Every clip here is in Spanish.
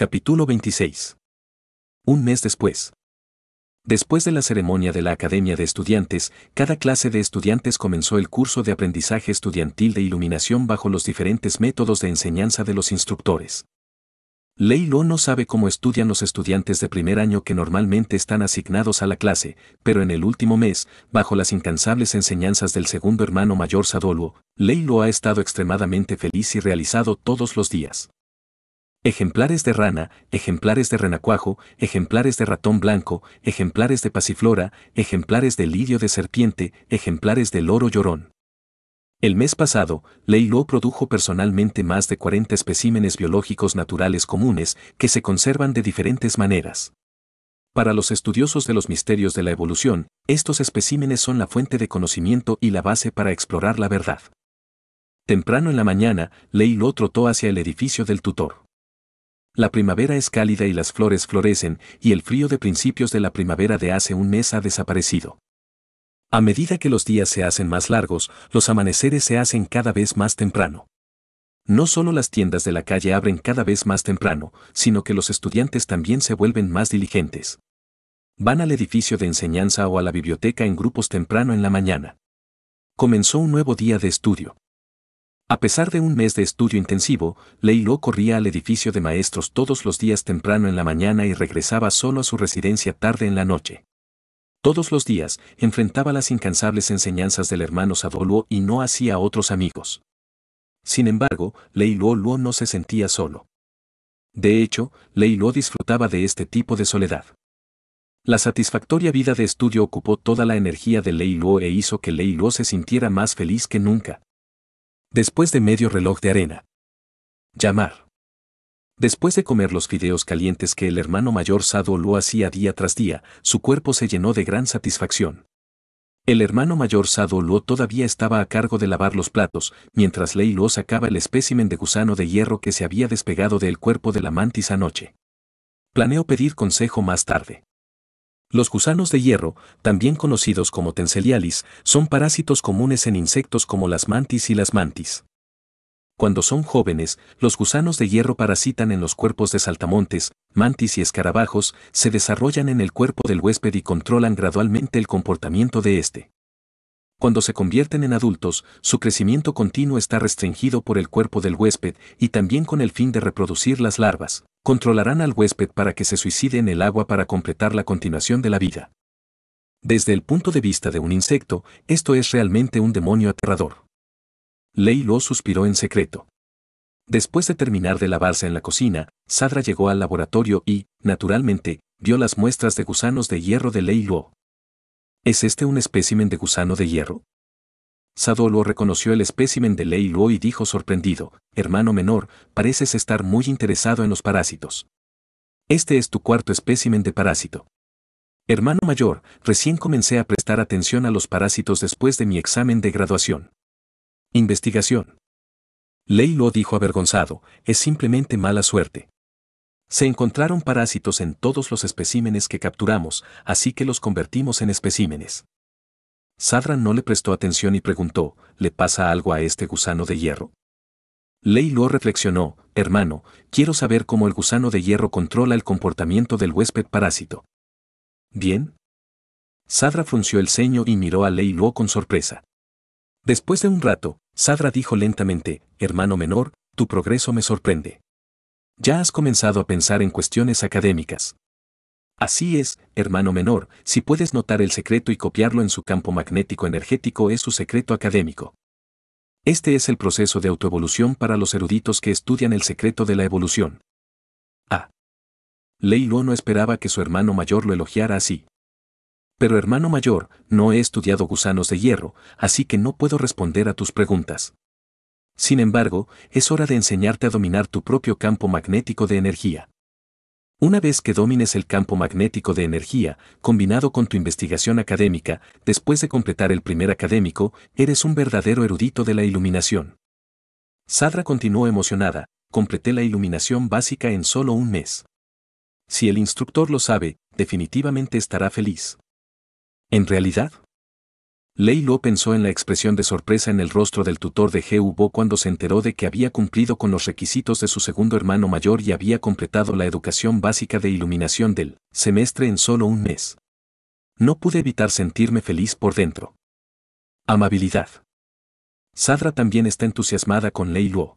Capítulo 26. Un mes después. Después de la ceremonia de la Academia de Estudiantes, cada clase de estudiantes comenzó el curso de aprendizaje estudiantil de iluminación bajo los diferentes métodos de enseñanza de los instructores. Leilo no sabe cómo estudian los estudiantes de primer año que normalmente están asignados a la clase, pero en el último mes, bajo las incansables enseñanzas del segundo hermano mayor Sadoluo, Leilo ha estado extremadamente feliz y realizado todos los días. Ejemplares de rana, ejemplares de renacuajo, ejemplares de ratón blanco, ejemplares de pasiflora, ejemplares de lirio de serpiente, ejemplares del loro llorón. El mes pasado, Leilo produjo personalmente más de 40 especímenes biológicos naturales comunes que se conservan de diferentes maneras. Para los estudiosos de los misterios de la evolución, estos especímenes son la fuente de conocimiento y la base para explorar la verdad. Temprano en la mañana, Leilo trotó hacia el edificio del tutor. La primavera es cálida y las flores florecen, y el frío de principios de la primavera de hace un mes ha desaparecido. A medida que los días se hacen más largos, los amaneceres se hacen cada vez más temprano. No solo las tiendas de la calle abren cada vez más temprano, sino que los estudiantes también se vuelven más diligentes. Van al edificio de enseñanza o a la biblioteca en grupos temprano en la mañana. Comenzó un nuevo día de estudio. A pesar de un mes de estudio intensivo, Luo corría al edificio de maestros todos los días temprano en la mañana y regresaba solo a su residencia tarde en la noche. Todos los días, enfrentaba las incansables enseñanzas del hermano Sadoluo y no hacía otros amigos. Sin embargo, Lei Luo no se sentía solo. De hecho, Luo disfrutaba de este tipo de soledad. La satisfactoria vida de estudio ocupó toda la energía de Luo e hizo que Luo se sintiera más feliz que nunca. Después de medio reloj de arena. Llamar. Después de comer los fideos calientes que el hermano mayor Sado lo hacía día tras día, su cuerpo se llenó de gran satisfacción. El hermano mayor Sado Luo todavía estaba a cargo de lavar los platos, mientras Lei Luo sacaba el espécimen de gusano de hierro que se había despegado del cuerpo de la mantis anoche. Planeó pedir consejo más tarde. Los gusanos de hierro, también conocidos como Tencelialis, son parásitos comunes en insectos como las mantis y las mantis. Cuando son jóvenes, los gusanos de hierro parasitan en los cuerpos de saltamontes, mantis y escarabajos, se desarrollan en el cuerpo del huésped y controlan gradualmente el comportamiento de éste. Cuando se convierten en adultos, su crecimiento continuo está restringido por el cuerpo del huésped y también con el fin de reproducir las larvas. Controlarán al huésped para que se suicide en el agua para completar la continuación de la vida. Desde el punto de vista de un insecto, esto es realmente un demonio aterrador. Lei lo suspiró en secreto. Después de terminar de lavarse en la cocina, Sadra llegó al laboratorio y, naturalmente, vio las muestras de gusanos de hierro de Lei Luo. ¿Es este un espécimen de gusano de hierro? Sadolo reconoció el espécimen de Lei y dijo sorprendido, hermano menor, pareces estar muy interesado en los parásitos. Este es tu cuarto espécimen de parásito. Hermano mayor, recién comencé a prestar atención a los parásitos después de mi examen de graduación. Investigación. Lei dijo avergonzado, es simplemente mala suerte. Se encontraron parásitos en todos los especímenes que capturamos, así que los convertimos en especímenes. Sadra no le prestó atención y preguntó, ¿le pasa algo a este gusano de hierro? Ley Luo reflexionó, hermano, quiero saber cómo el gusano de hierro controla el comportamiento del huésped parásito. ¿Bien? Sadra frunció el ceño y miró a Ley Luo con sorpresa. Después de un rato, Sadra dijo lentamente, hermano menor, tu progreso me sorprende ya has comenzado a pensar en cuestiones académicas. Así es, hermano menor, si puedes notar el secreto y copiarlo en su campo magnético energético es su secreto académico. Este es el proceso de autoevolución para los eruditos que estudian el secreto de la evolución. A. Ah. Lei no esperaba que su hermano mayor lo elogiara así. Pero hermano mayor, no he estudiado gusanos de hierro, así que no puedo responder a tus preguntas. Sin embargo, es hora de enseñarte a dominar tu propio campo magnético de energía. Una vez que domines el campo magnético de energía, combinado con tu investigación académica, después de completar el primer académico, eres un verdadero erudito de la iluminación. Sadra continuó emocionada, completé la iluminación básica en solo un mes. Si el instructor lo sabe, definitivamente estará feliz. En realidad, Lei pensó en la expresión de sorpresa en el rostro del tutor de G. Bo cuando se enteró de que había cumplido con los requisitos de su segundo hermano mayor y había completado la educación básica de iluminación del semestre en solo un mes. No pude evitar sentirme feliz por dentro. Amabilidad. Sadra también está entusiasmada con Lei Luo.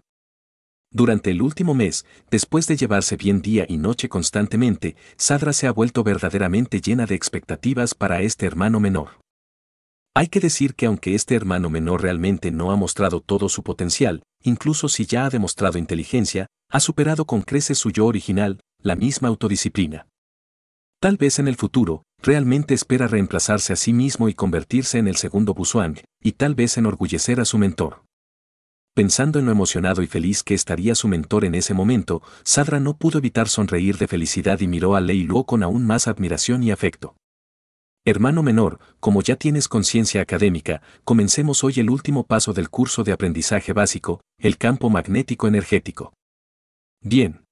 Durante el último mes, después de llevarse bien día y noche constantemente, Sadra se ha vuelto verdaderamente llena de expectativas para este hermano menor. Hay que decir que aunque este hermano menor realmente no ha mostrado todo su potencial, incluso si ya ha demostrado inteligencia, ha superado con creces su yo original, la misma autodisciplina. Tal vez en el futuro, realmente espera reemplazarse a sí mismo y convertirse en el segundo Busuang, y tal vez enorgullecer a su mentor. Pensando en lo emocionado y feliz que estaría su mentor en ese momento, Sadra no pudo evitar sonreír de felicidad y miró a Lei Luo con aún más admiración y afecto. Hermano menor, como ya tienes conciencia académica, comencemos hoy el último paso del curso de aprendizaje básico, el campo magnético energético. Bien.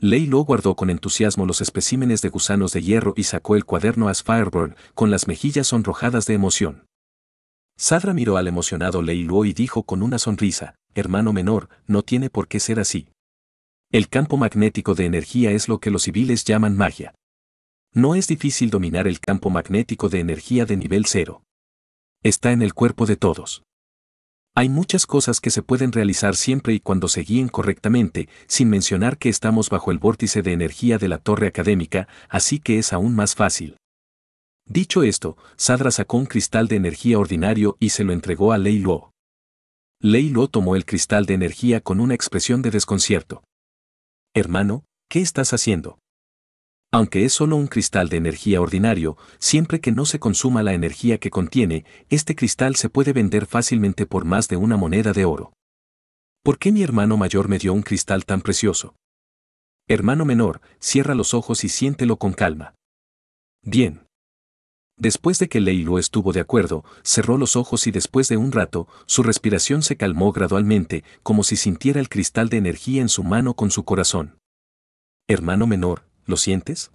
Ley guardó con entusiasmo los especímenes de gusanos de hierro y sacó el cuaderno a Fireburn con las mejillas sonrojadas de emoción. Sadra miró al emocionado Leilo y dijo con una sonrisa, hermano menor, no tiene por qué ser así. El campo magnético de energía es lo que los civiles llaman magia. No es difícil dominar el campo magnético de energía de nivel cero. Está en el cuerpo de todos. Hay muchas cosas que se pueden realizar siempre y cuando se guíen correctamente, sin mencionar que estamos bajo el vórtice de energía de la torre académica, así que es aún más fácil. Dicho esto, Sadra sacó un cristal de energía ordinario y se lo entregó a Lei Luo. Lei Luo tomó el cristal de energía con una expresión de desconcierto. Hermano, ¿qué estás haciendo? Aunque es solo un cristal de energía ordinario, siempre que no se consuma la energía que contiene, este cristal se puede vender fácilmente por más de una moneda de oro. ¿Por qué mi hermano mayor me dio un cristal tan precioso? Hermano menor, cierra los ojos y siéntelo con calma. Bien. Después de que lo estuvo de acuerdo, cerró los ojos y después de un rato, su respiración se calmó gradualmente, como si sintiera el cristal de energía en su mano con su corazón. Hermano menor, ¿Lo sientes?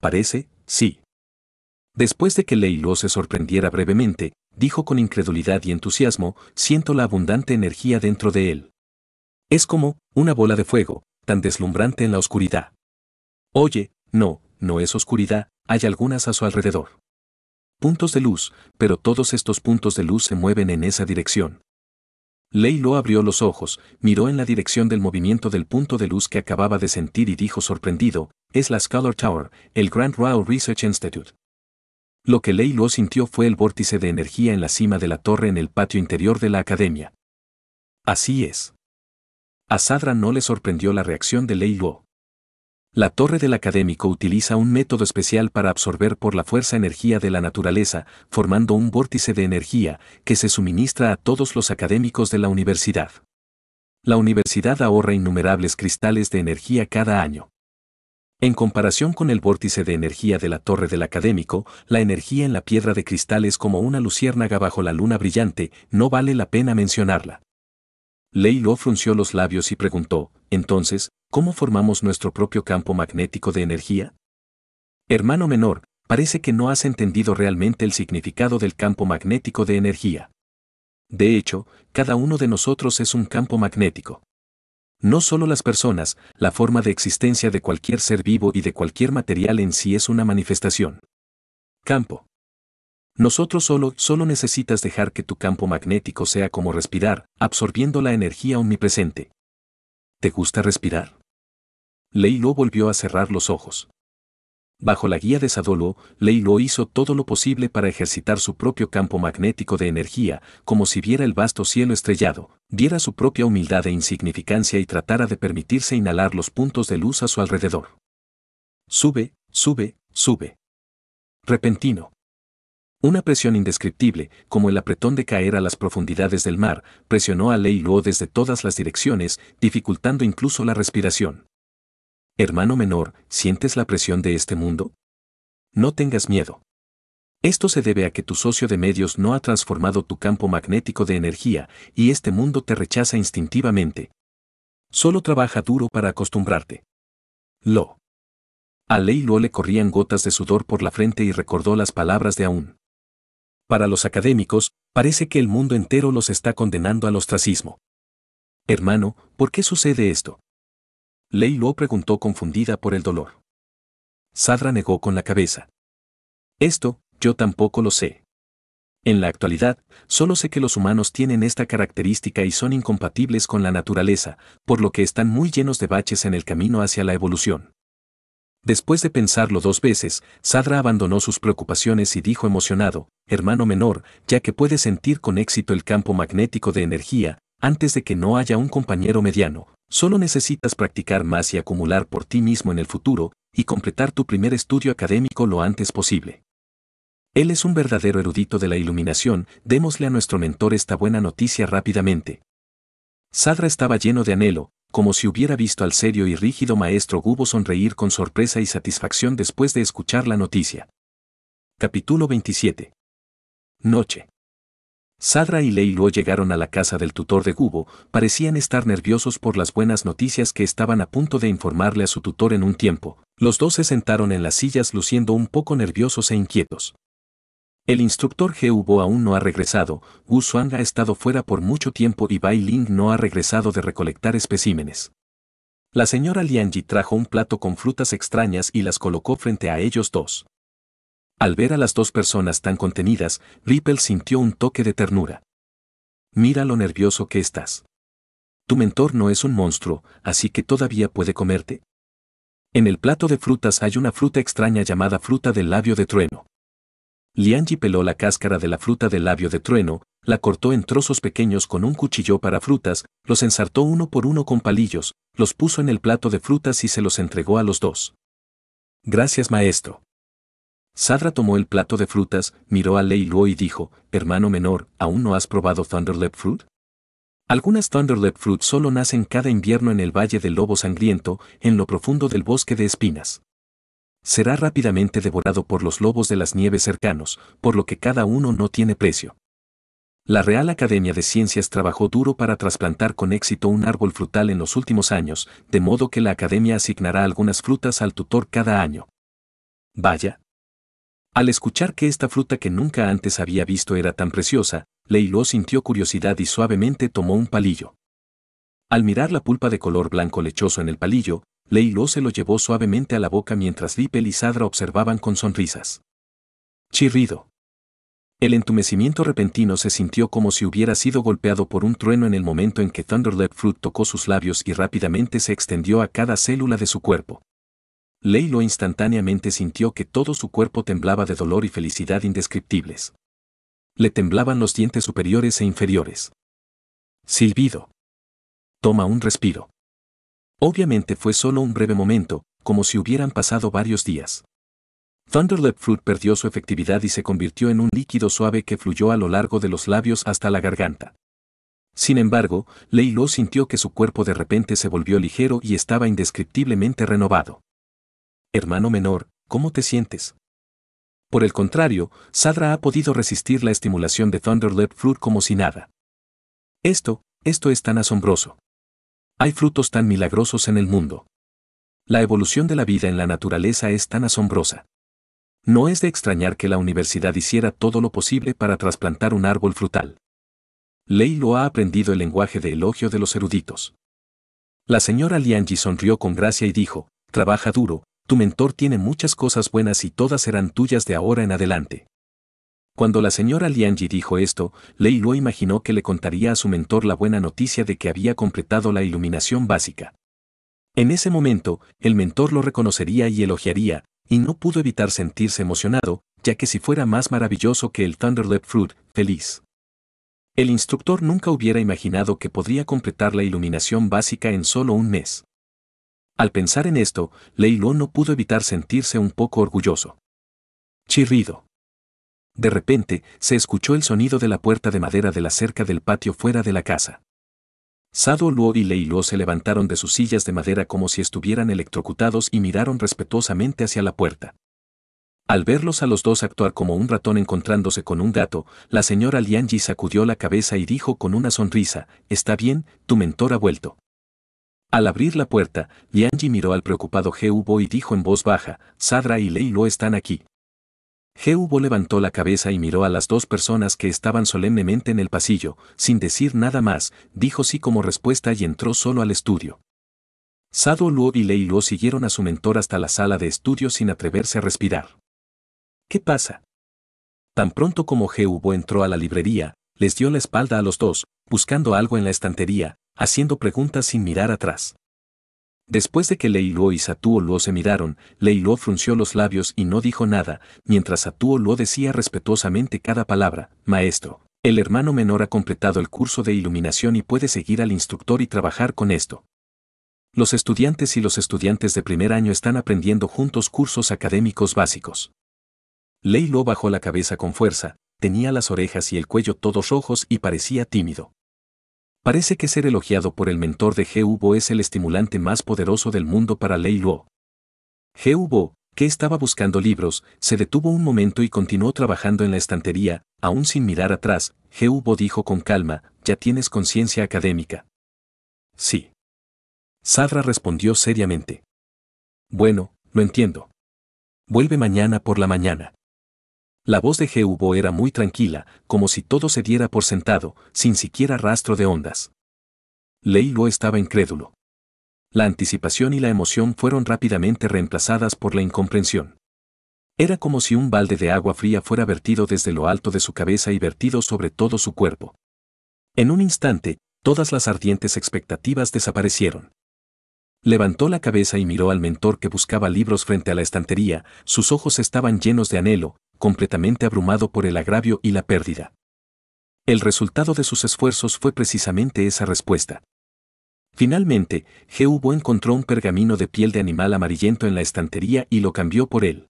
Parece, sí. Después de que Leilo se sorprendiera brevemente, dijo con incredulidad y entusiasmo, siento la abundante energía dentro de él. Es como una bola de fuego, tan deslumbrante en la oscuridad. Oye, no, no es oscuridad, hay algunas a su alrededor. Puntos de luz, pero todos estos puntos de luz se mueven en esa dirección lo abrió los ojos, miró en la dirección del movimiento del punto de luz que acababa de sentir y dijo sorprendido, es la Scholar Tower, el Grand Royal Research Institute. Lo que lo sintió fue el vórtice de energía en la cima de la torre en el patio interior de la academia. Así es. A Sadra no le sorprendió la reacción de Leilo. La torre del académico utiliza un método especial para absorber por la fuerza energía de la naturaleza, formando un vórtice de energía que se suministra a todos los académicos de la universidad. La universidad ahorra innumerables cristales de energía cada año. En comparación con el vórtice de energía de la torre del académico, la energía en la piedra de cristales como una luciérnaga bajo la luna brillante, no vale la pena mencionarla. Leilo frunció los labios y preguntó, entonces, ¿cómo formamos nuestro propio campo magnético de energía? Hermano menor, parece que no has entendido realmente el significado del campo magnético de energía. De hecho, cada uno de nosotros es un campo magnético. No solo las personas, la forma de existencia de cualquier ser vivo y de cualquier material en sí es una manifestación. Campo. Nosotros solo, solo necesitas dejar que tu campo magnético sea como respirar, absorbiendo la energía omnipresente. ¿Te gusta respirar? Leilo volvió a cerrar los ojos. Bajo la guía de Sadolo, Leilo hizo todo lo posible para ejercitar su propio campo magnético de energía, como si viera el vasto cielo estrellado, diera su propia humildad e insignificancia y tratara de permitirse inhalar los puntos de luz a su alrededor. Sube, sube, sube. Repentino. Una presión indescriptible, como el apretón de caer a las profundidades del mar, presionó a Leilo desde todas las direcciones, dificultando incluso la respiración hermano menor, ¿sientes la presión de este mundo? No tengas miedo. Esto se debe a que tu socio de medios no ha transformado tu campo magnético de energía y este mundo te rechaza instintivamente. Solo trabaja duro para acostumbrarte. Lo. A Ley Lo le corrían gotas de sudor por la frente y recordó las palabras de Aún. Para los académicos, parece que el mundo entero los está condenando al ostracismo. Hermano, ¿por qué sucede esto? Lei Luo preguntó confundida por el dolor. Sadra negó con la cabeza. Esto, yo tampoco lo sé. En la actualidad, solo sé que los humanos tienen esta característica y son incompatibles con la naturaleza, por lo que están muy llenos de baches en el camino hacia la evolución. Después de pensarlo dos veces, Sadra abandonó sus preocupaciones y dijo emocionado, hermano menor, ya que puede sentir con éxito el campo magnético de energía, antes de que no haya un compañero mediano, Solo necesitas practicar más y acumular por ti mismo en el futuro, y completar tu primer estudio académico lo antes posible. Él es un verdadero erudito de la iluminación, démosle a nuestro mentor esta buena noticia rápidamente. Sadra estaba lleno de anhelo, como si hubiera visto al serio y rígido maestro Gubo sonreír con sorpresa y satisfacción después de escuchar la noticia. Capítulo 27. Noche. Sadra y Leilo llegaron a la casa del tutor de Gubo, parecían estar nerviosos por las buenas noticias que estaban a punto de informarle a su tutor en un tiempo. Los dos se sentaron en las sillas luciendo un poco nerviosos e inquietos. El instructor Geubo aún no ha regresado, Gu Suang ha estado fuera por mucho tiempo y Bai Ling no ha regresado de recolectar especímenes. La señora Lianji trajo un plato con frutas extrañas y las colocó frente a ellos dos. Al ver a las dos personas tan contenidas, Ripple sintió un toque de ternura. Mira lo nervioso que estás. Tu mentor no es un monstruo, así que todavía puede comerte. En el plato de frutas hay una fruta extraña llamada fruta del labio de trueno. Lianji peló la cáscara de la fruta del labio de trueno, la cortó en trozos pequeños con un cuchillo para frutas, los ensartó uno por uno con palillos, los puso en el plato de frutas y se los entregó a los dos. Gracias maestro. Sadra tomó el plato de frutas, miró a Lei y dijo, hermano menor, ¿aún no has probado Thunderlep Fruit? Algunas Thunderlep Fruit solo nacen cada invierno en el Valle del Lobo Sangriento, en lo profundo del bosque de espinas. Será rápidamente devorado por los lobos de las nieves cercanos, por lo que cada uno no tiene precio. La Real Academia de Ciencias trabajó duro para trasplantar con éxito un árbol frutal en los últimos años, de modo que la Academia asignará algunas frutas al tutor cada año. Vaya, al escuchar que esta fruta que nunca antes había visto era tan preciosa, Leilo sintió curiosidad y suavemente tomó un palillo. Al mirar la pulpa de color blanco lechoso en el palillo, Leilo se lo llevó suavemente a la boca mientras Lipel y Sadra observaban con sonrisas. Chirrido. El entumecimiento repentino se sintió como si hubiera sido golpeado por un trueno en el momento en que Thunderleg Fruit tocó sus labios y rápidamente se extendió a cada célula de su cuerpo. Leilo instantáneamente sintió que todo su cuerpo temblaba de dolor y felicidad indescriptibles. Le temblaban los dientes superiores e inferiores. Silbido. Toma un respiro. Obviamente fue solo un breve momento, como si hubieran pasado varios días. Thunderlip Fruit perdió su efectividad y se convirtió en un líquido suave que fluyó a lo largo de los labios hasta la garganta. Sin embargo, Leilo sintió que su cuerpo de repente se volvió ligero y estaba indescriptiblemente renovado hermano menor, ¿cómo te sientes? Por el contrario, Sadra ha podido resistir la estimulación de Thunderlip Fruit como si nada. Esto, esto es tan asombroso. Hay frutos tan milagrosos en el mundo. La evolución de la vida en la naturaleza es tan asombrosa. No es de extrañar que la universidad hiciera todo lo posible para trasplantar un árbol frutal. Lei lo ha aprendido el lenguaje de elogio de los eruditos. La señora Lianji sonrió con gracia y dijo, trabaja duro, tu mentor tiene muchas cosas buenas y todas serán tuyas de ahora en adelante. Cuando la señora Lianji dijo esto, Lei Luo imaginó que le contaría a su mentor la buena noticia de que había completado la iluminación básica. En ese momento, el mentor lo reconocería y elogiaría, y no pudo evitar sentirse emocionado, ya que si fuera más maravilloso que el Thunderlab Fruit, feliz. El instructor nunca hubiera imaginado que podría completar la iluminación básica en solo un mes. Al pensar en esto, Leiluo no pudo evitar sentirse un poco orgulloso. Chirrido. De repente, se escuchó el sonido de la puerta de madera de la cerca del patio fuera de la casa. Sado Luo y Leiluo se levantaron de sus sillas de madera como si estuvieran electrocutados y miraron respetuosamente hacia la puerta. Al verlos a los dos actuar como un ratón encontrándose con un gato, la señora Lianji sacudió la cabeza y dijo con una sonrisa, Está bien, tu mentor ha vuelto. Al abrir la puerta, Yanji miró al preocupado Jehubo y dijo en voz baja, Sadra y Leilo están aquí. Jehubo levantó la cabeza y miró a las dos personas que estaban solemnemente en el pasillo, sin decir nada más, dijo sí como respuesta y entró solo al estudio. Sado Luo y Leilo siguieron a su mentor hasta la sala de estudio sin atreverse a respirar. ¿Qué pasa? Tan pronto como Jehubo entró a la librería, les dio la espalda a los dos, buscando algo en la estantería, haciendo preguntas sin mirar atrás. Después de que Leiluo y Satúo se miraron, Leiluo frunció los labios y no dijo nada, mientras lo decía respetuosamente cada palabra, Maestro, el hermano menor ha completado el curso de iluminación y puede seguir al instructor y trabajar con esto. Los estudiantes y los estudiantes de primer año están aprendiendo juntos cursos académicos básicos. Leiluo bajó la cabeza con fuerza, tenía las orejas y el cuello todos rojos y parecía tímido. Parece que ser elogiado por el mentor de Geubo es el estimulante más poderoso del mundo para Lei Luo. Geubo, que estaba buscando libros, se detuvo un momento y continuó trabajando en la estantería, aún sin mirar atrás. Geubo dijo con calma, ya tienes conciencia académica. Sí. Sadra respondió seriamente. Bueno, lo entiendo. Vuelve mañana por la mañana. La voz de Jehubo era muy tranquila, como si todo se diera por sentado, sin siquiera rastro de ondas. Leilo estaba incrédulo. La anticipación y la emoción fueron rápidamente reemplazadas por la incomprensión. Era como si un balde de agua fría fuera vertido desde lo alto de su cabeza y vertido sobre todo su cuerpo. En un instante, todas las ardientes expectativas desaparecieron. Levantó la cabeza y miró al mentor que buscaba libros frente a la estantería, sus ojos estaban llenos de anhelo, completamente abrumado por el agravio y la pérdida. El resultado de sus esfuerzos fue precisamente esa respuesta. Finalmente, Jehubo encontró un pergamino de piel de animal amarillento en la estantería y lo cambió por él.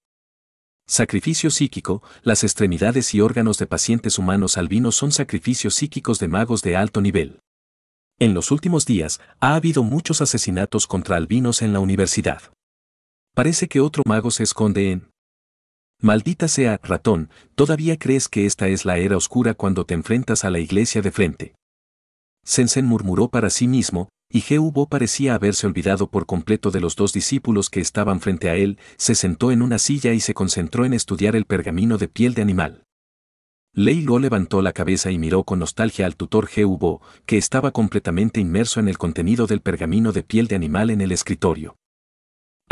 Sacrificio psíquico, las extremidades y órganos de pacientes humanos albinos son sacrificios psíquicos de magos de alto nivel. En los últimos días, ha habido muchos asesinatos contra albinos en la universidad. Parece que otro mago se esconde en Maldita sea, ratón, todavía crees que esta es la era oscura cuando te enfrentas a la iglesia de frente. Sensen murmuró para sí mismo, y Jehubo parecía haberse olvidado por completo de los dos discípulos que estaban frente a él, se sentó en una silla y se concentró en estudiar el pergamino de piel de animal. Lei Lo levantó la cabeza y miró con nostalgia al tutor Jehubo, que estaba completamente inmerso en el contenido del pergamino de piel de animal en el escritorio.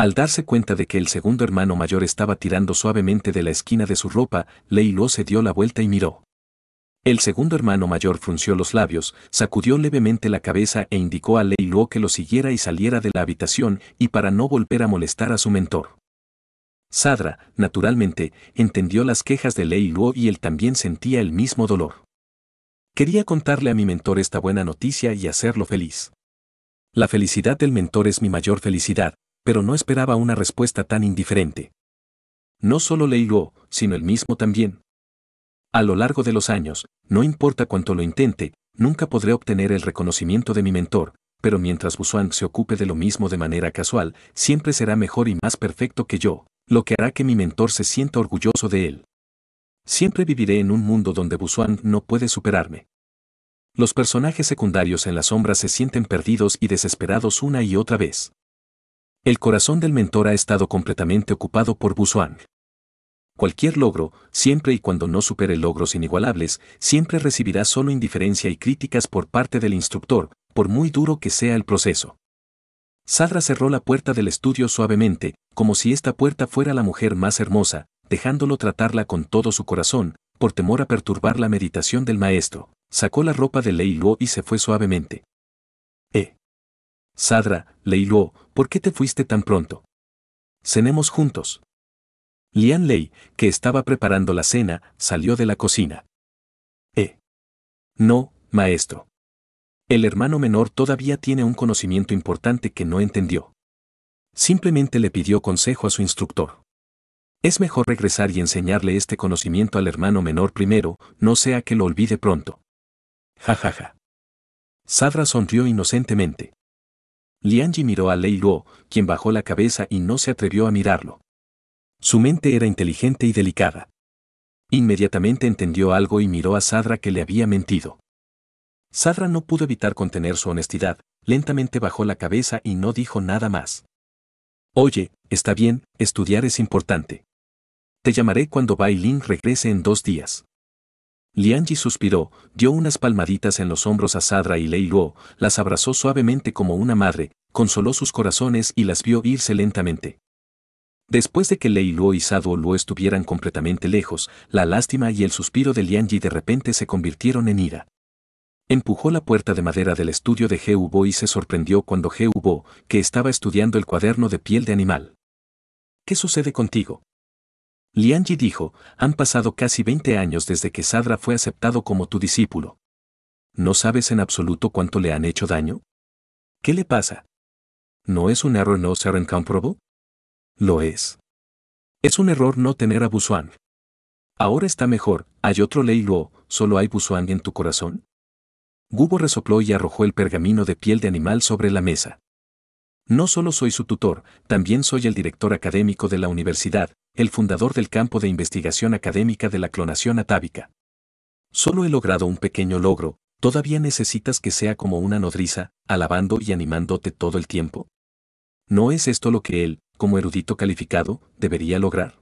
Al darse cuenta de que el segundo hermano mayor estaba tirando suavemente de la esquina de su ropa, Lei Luo se dio la vuelta y miró. El segundo hermano mayor frunció los labios, sacudió levemente la cabeza e indicó a Lei Luo que lo siguiera y saliera de la habitación y para no volver a molestar a su mentor. Sadra, naturalmente, entendió las quejas de Lei Luo y él también sentía el mismo dolor. Quería contarle a mi mentor esta buena noticia y hacerlo feliz. La felicidad del mentor es mi mayor felicidad, pero no esperaba una respuesta tan indiferente. No solo Luo, sino el mismo también. A lo largo de los años, no importa cuánto lo intente, nunca podré obtener el reconocimiento de mi mentor, pero mientras Busuan se ocupe de lo mismo de manera casual, siempre será mejor y más perfecto que yo, lo que hará que mi mentor se sienta orgulloso de él. Siempre viviré en un mundo donde Busuan no puede superarme. Los personajes secundarios en la sombra se sienten perdidos y desesperados una y otra vez. El corazón del mentor ha estado completamente ocupado por Busuang. Cualquier logro, siempre y cuando no supere logros inigualables, siempre recibirá solo indiferencia y críticas por parte del instructor, por muy duro que sea el proceso. Sadra cerró la puerta del estudio suavemente, como si esta puerta fuera la mujer más hermosa, dejándolo tratarla con todo su corazón, por temor a perturbar la meditación del maestro. Sacó la ropa de Lei Luo y se fue suavemente. Sadra, Leiluo, ¿por qué te fuiste tan pronto? Cenemos juntos. Lian Lei, que estaba preparando la cena, salió de la cocina. Eh. No, maestro. El hermano menor todavía tiene un conocimiento importante que no entendió. Simplemente le pidió consejo a su instructor. Es mejor regresar y enseñarle este conocimiento al hermano menor primero, no sea que lo olvide pronto. Ja ja ja. Sadra sonrió inocentemente. Lianji miró a Lei Luo, quien bajó la cabeza y no se atrevió a mirarlo. Su mente era inteligente y delicada. Inmediatamente entendió algo y miró a Sadra que le había mentido. Sadra no pudo evitar contener su honestidad, lentamente bajó la cabeza y no dijo nada más. Oye, está bien, estudiar es importante. Te llamaré cuando Bai regrese en dos días. Lianji suspiró, dio unas palmaditas en los hombros a Sadra y Luo, las abrazó suavemente como una madre, consoló sus corazones y las vio irse lentamente. Después de que Luo y Saduo Luo estuvieran completamente lejos, la lástima y el suspiro de Lianji de repente se convirtieron en ira. Empujó la puerta de madera del estudio de Bo y se sorprendió cuando Bo, que estaba estudiando el cuaderno de piel de animal. ¿Qué sucede contigo? Lianji dijo, han pasado casi 20 años desde que Sadra fue aceptado como tu discípulo. ¿No sabes en absoluto cuánto le han hecho daño? ¿Qué le pasa? ¿No es un error no ser incomparable? Lo es. Es un error no tener a Busuan. Ahora está mejor, hay otro Lei Luo, solo hay Busuan en tu corazón. Gubo resopló y arrojó el pergamino de piel de animal sobre la mesa. No solo soy su tutor, también soy el director académico de la universidad, el fundador del campo de investigación académica de la clonación atávica. Solo he logrado un pequeño logro, ¿todavía necesitas que sea como una nodriza, alabando y animándote todo el tiempo? ¿No es esto lo que él, como erudito calificado, debería lograr?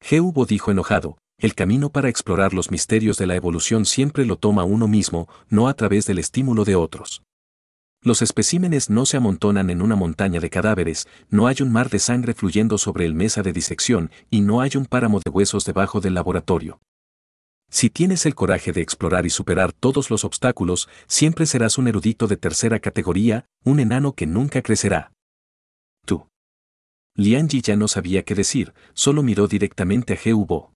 Geubo dijo enojado, el camino para explorar los misterios de la evolución siempre lo toma uno mismo, no a través del estímulo de otros. Los especímenes no se amontonan en una montaña de cadáveres, no hay un mar de sangre fluyendo sobre el mesa de disección y no hay un páramo de huesos debajo del laboratorio. Si tienes el coraje de explorar y superar todos los obstáculos, siempre serás un erudito de tercera categoría, un enano que nunca crecerá. Tú. Liang ya no sabía qué decir, solo miró directamente a Heubo.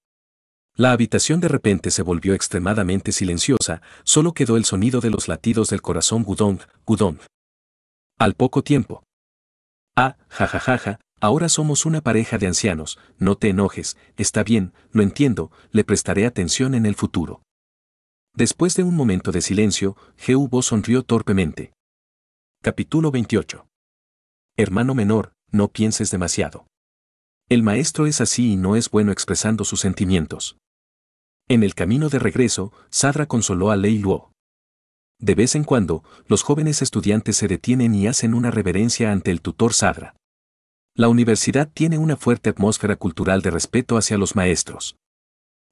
La habitación de repente se volvió extremadamente silenciosa, solo quedó el sonido de los latidos del corazón Gudong, Gudong. Al poco tiempo. Ah, jajajaja, ahora somos una pareja de ancianos, no te enojes, está bien, lo entiendo, le prestaré atención en el futuro. Después de un momento de silencio, Bo sonrió torpemente. Capítulo 28. Hermano menor, no pienses demasiado. El maestro es así y no es bueno expresando sus sentimientos. En el camino de regreso, Sadra consoló a Lei Luo. De vez en cuando, los jóvenes estudiantes se detienen y hacen una reverencia ante el tutor Sadra. La universidad tiene una fuerte atmósfera cultural de respeto hacia los maestros.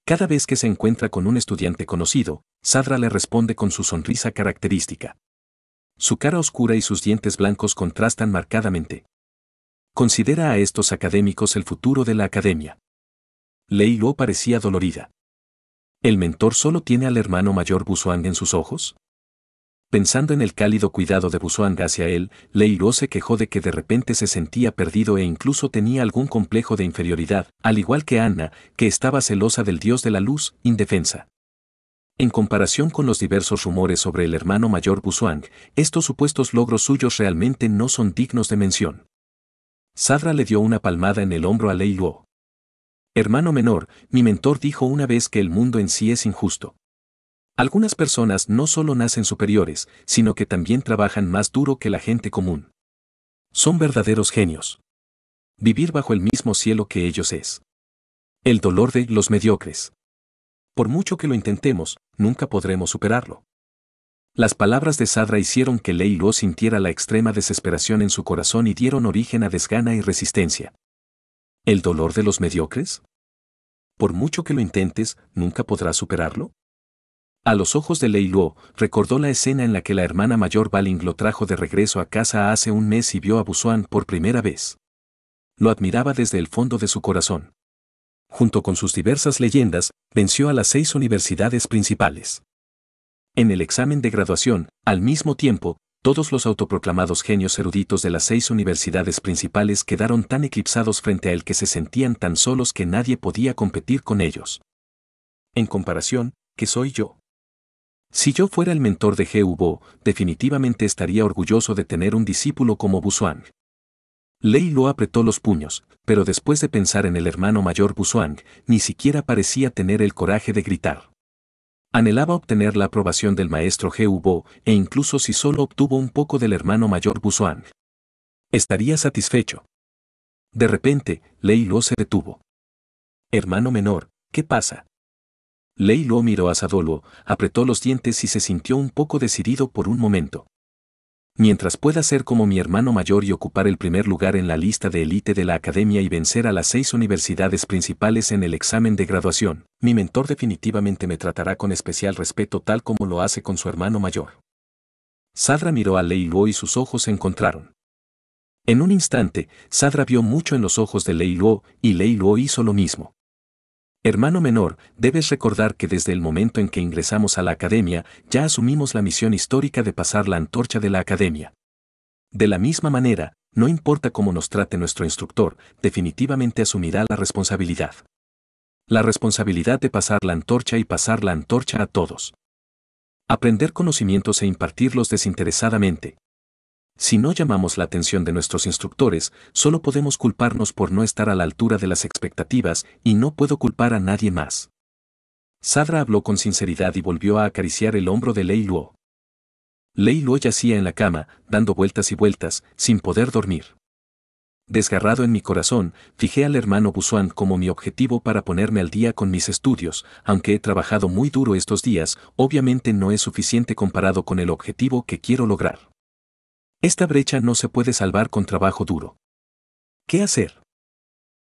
Cada vez que se encuentra con un estudiante conocido, Sadra le responde con su sonrisa característica. Su cara oscura y sus dientes blancos contrastan marcadamente. Considera a estos académicos el futuro de la academia. Lei Luo parecía dolorida. ¿El mentor solo tiene al hermano mayor Busuang en sus ojos? Pensando en el cálido cuidado de Busuang hacia él, Luo se quejó de que de repente se sentía perdido e incluso tenía algún complejo de inferioridad, al igual que Anna, que estaba celosa del dios de la luz, indefensa. En comparación con los diversos rumores sobre el hermano mayor Busuang, estos supuestos logros suyos realmente no son dignos de mención. Sadra le dio una palmada en el hombro a Lei Luo. Hermano menor, mi mentor dijo una vez que el mundo en sí es injusto. Algunas personas no solo nacen superiores, sino que también trabajan más duro que la gente común. Son verdaderos genios. Vivir bajo el mismo cielo que ellos es. El dolor de los mediocres. Por mucho que lo intentemos, nunca podremos superarlo. Las palabras de Sadra hicieron que Lei sintiera la extrema desesperación en su corazón y dieron origen a desgana y resistencia. ¿El dolor de los mediocres? Por mucho que lo intentes, nunca podrás superarlo. A los ojos de Lei recordó la escena en la que la hermana mayor Baling lo trajo de regreso a casa hace un mes y vio a Busuan por primera vez. Lo admiraba desde el fondo de su corazón. Junto con sus diversas leyendas, venció a las seis universidades principales. En el examen de graduación, al mismo tiempo, todos los autoproclamados genios eruditos de las seis universidades principales quedaron tan eclipsados frente a él que se sentían tan solos que nadie podía competir con ellos. En comparación, ¿qué soy yo? Si yo fuera el mentor de G.U.B.O., definitivamente estaría orgulloso de tener un discípulo como Busuang. Lei lo apretó los puños, pero después de pensar en el hermano mayor Busuang, ni siquiera parecía tener el coraje de gritar. Anhelaba obtener la aprobación del maestro Jehubo, e incluso si solo obtuvo un poco del hermano mayor Busuan. Estaría satisfecho. De repente, Lei Luo se detuvo. Hermano menor, ¿qué pasa? Lei Luo miró a Sadolo, apretó los dientes y se sintió un poco decidido por un momento. Mientras pueda ser como mi hermano mayor y ocupar el primer lugar en la lista de élite de la academia y vencer a las seis universidades principales en el examen de graduación, mi mentor definitivamente me tratará con especial respeto tal como lo hace con su hermano mayor. Sadra miró a Lei Luo y sus ojos se encontraron. En un instante, Sadra vio mucho en los ojos de Lei Luo y Lei Luo hizo lo mismo. Hermano menor, debes recordar que desde el momento en que ingresamos a la academia, ya asumimos la misión histórica de pasar la antorcha de la academia. De la misma manera, no importa cómo nos trate nuestro instructor, definitivamente asumirá la responsabilidad. La responsabilidad de pasar la antorcha y pasar la antorcha a todos. Aprender conocimientos e impartirlos desinteresadamente, si no llamamos la atención de nuestros instructores, solo podemos culparnos por no estar a la altura de las expectativas y no puedo culpar a nadie más. Sadra habló con sinceridad y volvió a acariciar el hombro de Lei Luo. Lei Luo yacía en la cama, dando vueltas y vueltas, sin poder dormir. Desgarrado en mi corazón, fijé al hermano Busuan como mi objetivo para ponerme al día con mis estudios, aunque he trabajado muy duro estos días, obviamente no es suficiente comparado con el objetivo que quiero lograr. Esta brecha no se puede salvar con trabajo duro. ¿Qué hacer?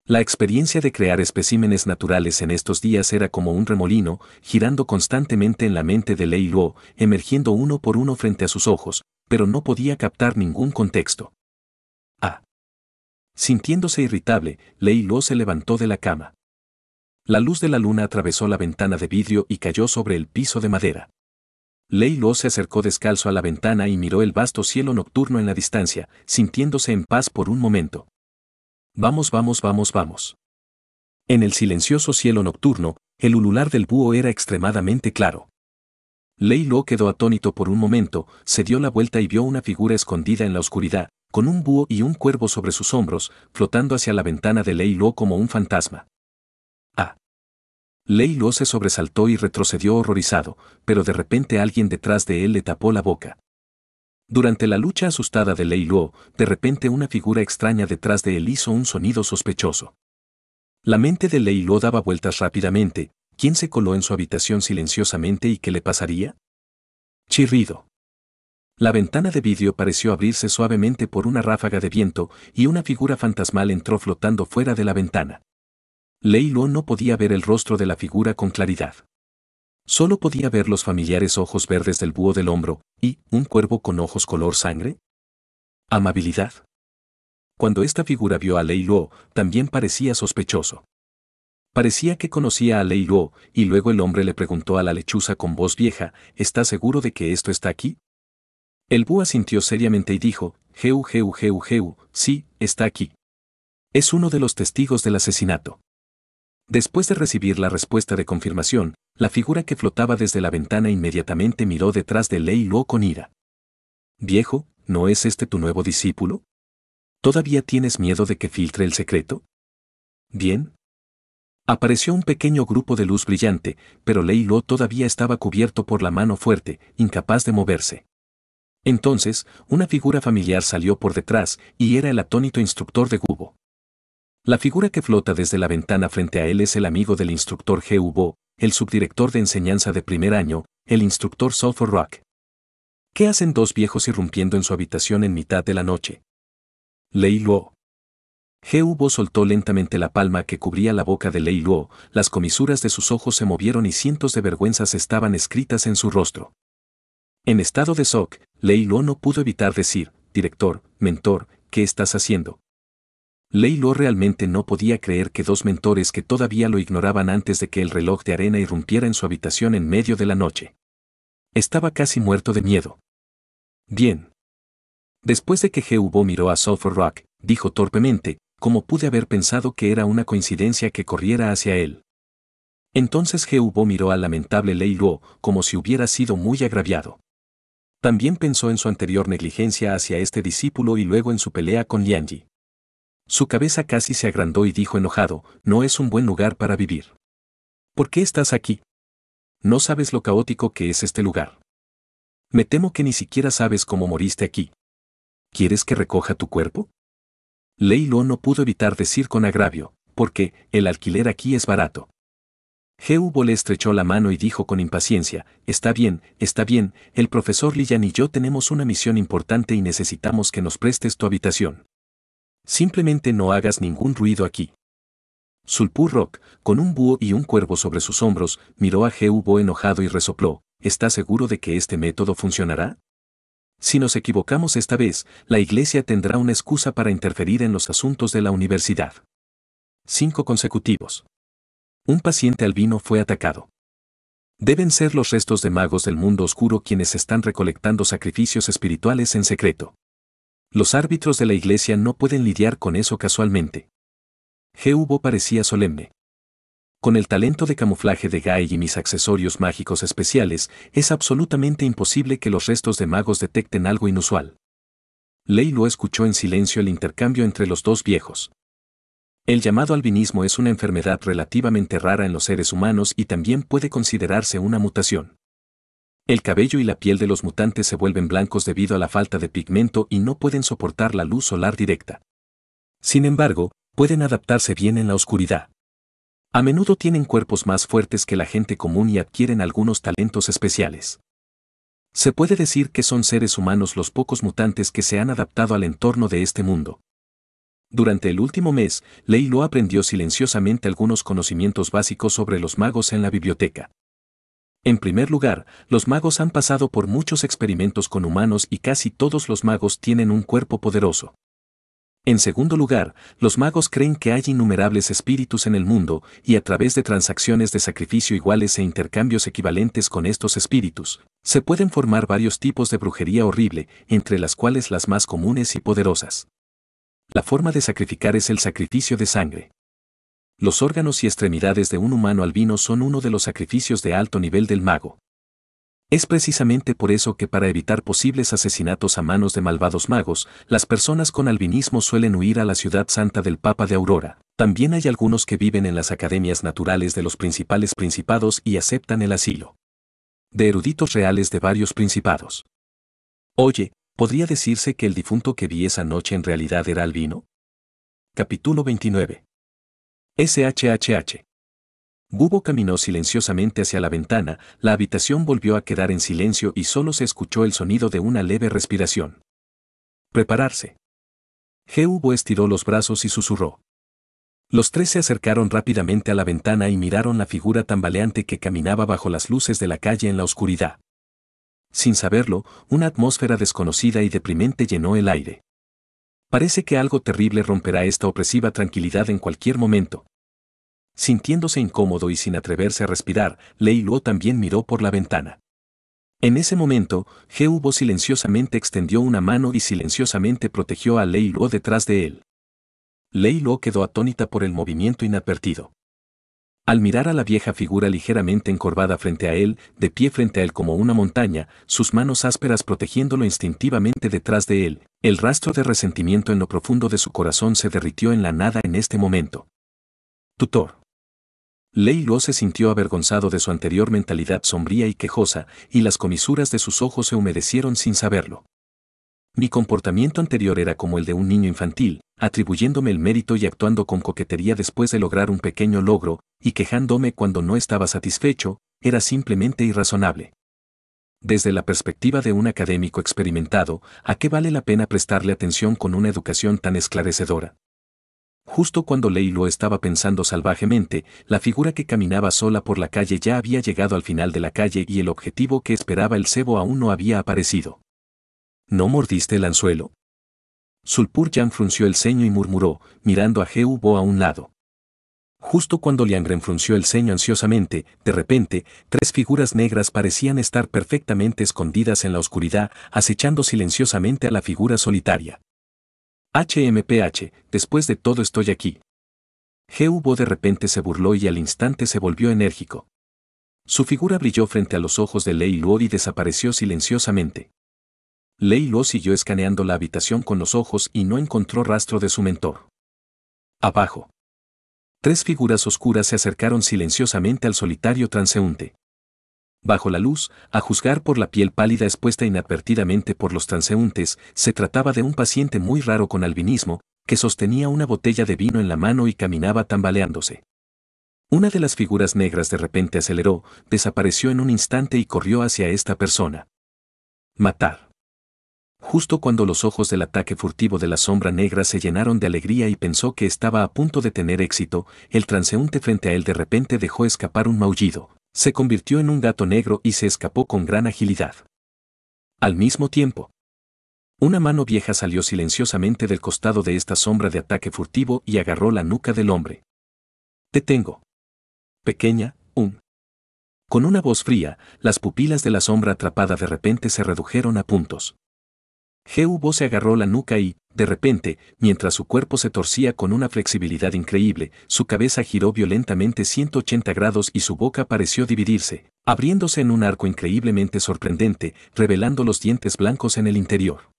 La experiencia de crear especímenes naturales en estos días era como un remolino, girando constantemente en la mente de Lei Luo, emergiendo uno por uno frente a sus ojos, pero no podía captar ningún contexto. Ah. Sintiéndose irritable, Lei Luo se levantó de la cama. La luz de la luna atravesó la ventana de vidrio y cayó sobre el piso de madera. Lei Lo se acercó descalzo a la ventana y miró el vasto cielo nocturno en la distancia, sintiéndose en paz por un momento. Vamos, vamos, vamos, vamos. En el silencioso cielo nocturno, el ulular del búho era extremadamente claro. Lei Lo quedó atónito por un momento, se dio la vuelta y vio una figura escondida en la oscuridad, con un búho y un cuervo sobre sus hombros, flotando hacia la ventana de Lei lo como un fantasma. Lei se sobresaltó y retrocedió horrorizado, pero de repente alguien detrás de él le tapó la boca. Durante la lucha asustada de Lei de repente una figura extraña detrás de él hizo un sonido sospechoso. La mente de Lei daba vueltas rápidamente. ¿Quién se coló en su habitación silenciosamente y qué le pasaría? Chirrido. La ventana de vidrio pareció abrirse suavemente por una ráfaga de viento y una figura fantasmal entró flotando fuera de la ventana. Lei Luo no podía ver el rostro de la figura con claridad. Solo podía ver los familiares ojos verdes del búho del hombro, y, un cuervo con ojos color sangre. Amabilidad. Cuando esta figura vio a Lei Luo, también parecía sospechoso. Parecía que conocía a Lei Luo, y luego el hombre le preguntó a la lechuza con voz vieja, ¿Estás seguro de que esto está aquí? El búho asintió seriamente y dijo, Geu, geu, geu, geu, sí, está aquí. Es uno de los testigos del asesinato. Después de recibir la respuesta de confirmación, la figura que flotaba desde la ventana inmediatamente miró detrás de Lei Luo con ira. Viejo, ¿no es este tu nuevo discípulo? ¿Todavía tienes miedo de que filtre el secreto? Bien. Apareció un pequeño grupo de luz brillante, pero Lei Luo todavía estaba cubierto por la mano fuerte, incapaz de moverse. Entonces, una figura familiar salió por detrás y era el atónito instructor de Gubo. La figura que flota desde la ventana frente a él es el amigo del instructor G. el subdirector de enseñanza de primer año, el instructor Sulfur Rock. ¿Qué hacen dos viejos irrumpiendo en su habitación en mitad de la noche? Lei Luo. G. soltó lentamente la palma que cubría la boca de Lei Luo, las comisuras de sus ojos se movieron y cientos de vergüenzas estaban escritas en su rostro. En estado de shock, Lei Luo no pudo evitar decir, director, mentor, ¿qué estás haciendo? Leilo realmente no podía creer que dos mentores que todavía lo ignoraban antes de que el reloj de arena irrumpiera en su habitación en medio de la noche. Estaba casi muerto de miedo. Bien. Después de que Jehubo miró a Sulphur Rock, dijo torpemente, como pude haber pensado que era una coincidencia que corriera hacia él? Entonces Jehubo miró al lamentable Lei como si hubiera sido muy agraviado. También pensó en su anterior negligencia hacia este discípulo y luego en su pelea con Lianji. Su cabeza casi se agrandó y dijo enojado, no es un buen lugar para vivir. ¿Por qué estás aquí? No sabes lo caótico que es este lugar. Me temo que ni siquiera sabes cómo moriste aquí. ¿Quieres que recoja tu cuerpo? Leilo no pudo evitar decir con agravio, porque el alquiler aquí es barato. Geubo le estrechó la mano y dijo con impaciencia, Está bien, está bien, el profesor Lillan y yo tenemos una misión importante y necesitamos que nos prestes tu habitación. Simplemente no hagas ningún ruido aquí. Rock, con un búho y un cuervo sobre sus hombros, miró a Jeubo enojado y resopló, ¿Estás seguro de que este método funcionará? Si nos equivocamos esta vez, la Iglesia tendrá una excusa para interferir en los asuntos de la universidad. Cinco consecutivos. Un paciente albino fue atacado. Deben ser los restos de magos del mundo oscuro quienes están recolectando sacrificios espirituales en secreto. Los árbitros de la iglesia no pueden lidiar con eso casualmente. Jehubo parecía solemne. Con el talento de camuflaje de Gai y mis accesorios mágicos especiales, es absolutamente imposible que los restos de magos detecten algo inusual. lo escuchó en silencio el intercambio entre los dos viejos. El llamado albinismo es una enfermedad relativamente rara en los seres humanos y también puede considerarse una mutación. El cabello y la piel de los mutantes se vuelven blancos debido a la falta de pigmento y no pueden soportar la luz solar directa. Sin embargo, pueden adaptarse bien en la oscuridad. A menudo tienen cuerpos más fuertes que la gente común y adquieren algunos talentos especiales. Se puede decir que son seres humanos los pocos mutantes que se han adaptado al entorno de este mundo. Durante el último mes, Leilo aprendió silenciosamente algunos conocimientos básicos sobre los magos en la biblioteca. En primer lugar, los magos han pasado por muchos experimentos con humanos y casi todos los magos tienen un cuerpo poderoso. En segundo lugar, los magos creen que hay innumerables espíritus en el mundo y a través de transacciones de sacrificio iguales e intercambios equivalentes con estos espíritus, se pueden formar varios tipos de brujería horrible, entre las cuales las más comunes y poderosas. La forma de sacrificar es el sacrificio de sangre. Los órganos y extremidades de un humano albino son uno de los sacrificios de alto nivel del mago. Es precisamente por eso que para evitar posibles asesinatos a manos de malvados magos, las personas con albinismo suelen huir a la ciudad santa del Papa de Aurora. También hay algunos que viven en las academias naturales de los principales principados y aceptan el asilo. De eruditos reales de varios principados. Oye, ¿podría decirse que el difunto que vi esa noche en realidad era albino? Capítulo 29. SHHH. Bubo caminó silenciosamente hacia la ventana, la habitación volvió a quedar en silencio y solo se escuchó el sonido de una leve respiración. Prepararse. Hugo estiró los brazos y susurró. Los tres se acercaron rápidamente a la ventana y miraron la figura tambaleante que caminaba bajo las luces de la calle en la oscuridad. Sin saberlo, una atmósfera desconocida y deprimente llenó el aire. Parece que algo terrible romperá esta opresiva tranquilidad en cualquier momento. Sintiéndose incómodo y sin atreverse a respirar, Lei también miró por la ventana. En ese momento, Geubo silenciosamente extendió una mano y silenciosamente protegió a Lei detrás de él. Lei quedó atónita por el movimiento inadvertido. Al mirar a la vieja figura ligeramente encorvada frente a él, de pie frente a él como una montaña, sus manos ásperas protegiéndolo instintivamente detrás de él, el rastro de resentimiento en lo profundo de su corazón se derritió en la nada en este momento. Tutor. Lei Luo se sintió avergonzado de su anterior mentalidad sombría y quejosa, y las comisuras de sus ojos se humedecieron sin saberlo. Mi comportamiento anterior era como el de un niño infantil, atribuyéndome el mérito y actuando con coquetería después de lograr un pequeño logro, y quejándome cuando no estaba satisfecho, era simplemente irrazonable desde la perspectiva de un académico experimentado, a qué vale la pena prestarle atención con una educación tan esclarecedora. Justo cuando lo estaba pensando salvajemente, la figura que caminaba sola por la calle ya había llegado al final de la calle y el objetivo que esperaba el cebo aún no había aparecido. ¿No mordiste el anzuelo? Sulpur Jan frunció el ceño y murmuró, mirando a Jeubo a un lado. Justo cuando Liangren frunció el ceño ansiosamente, de repente, tres figuras negras parecían estar perfectamente escondidas en la oscuridad, acechando silenciosamente a la figura solitaria. HMPH, después de todo estoy aquí. Hubo de repente se burló y al instante se volvió enérgico. Su figura brilló frente a los ojos de Lei Luo y desapareció silenciosamente. Lei Luo siguió escaneando la habitación con los ojos y no encontró rastro de su mentor. Abajo tres figuras oscuras se acercaron silenciosamente al solitario transeúnte. Bajo la luz, a juzgar por la piel pálida expuesta inadvertidamente por los transeúntes, se trataba de un paciente muy raro con albinismo, que sostenía una botella de vino en la mano y caminaba tambaleándose. Una de las figuras negras de repente aceleró, desapareció en un instante y corrió hacia esta persona. Matar justo cuando los ojos del ataque furtivo de la sombra negra se llenaron de alegría y pensó que estaba a punto de tener éxito, el transeúnte frente a él de repente dejó escapar un maullido, se convirtió en un gato negro y se escapó con gran agilidad. Al mismo tiempo, una mano vieja salió silenciosamente del costado de esta sombra de ataque furtivo y agarró la nuca del hombre. Te tengo. Pequeña, un. Con una voz fría, las pupilas de la sombra atrapada de repente se redujeron a puntos. G.U.B.O. se agarró la nuca y, de repente, mientras su cuerpo se torcía con una flexibilidad increíble, su cabeza giró violentamente 180 grados y su boca pareció dividirse, abriéndose en un arco increíblemente sorprendente, revelando los dientes blancos en el interior.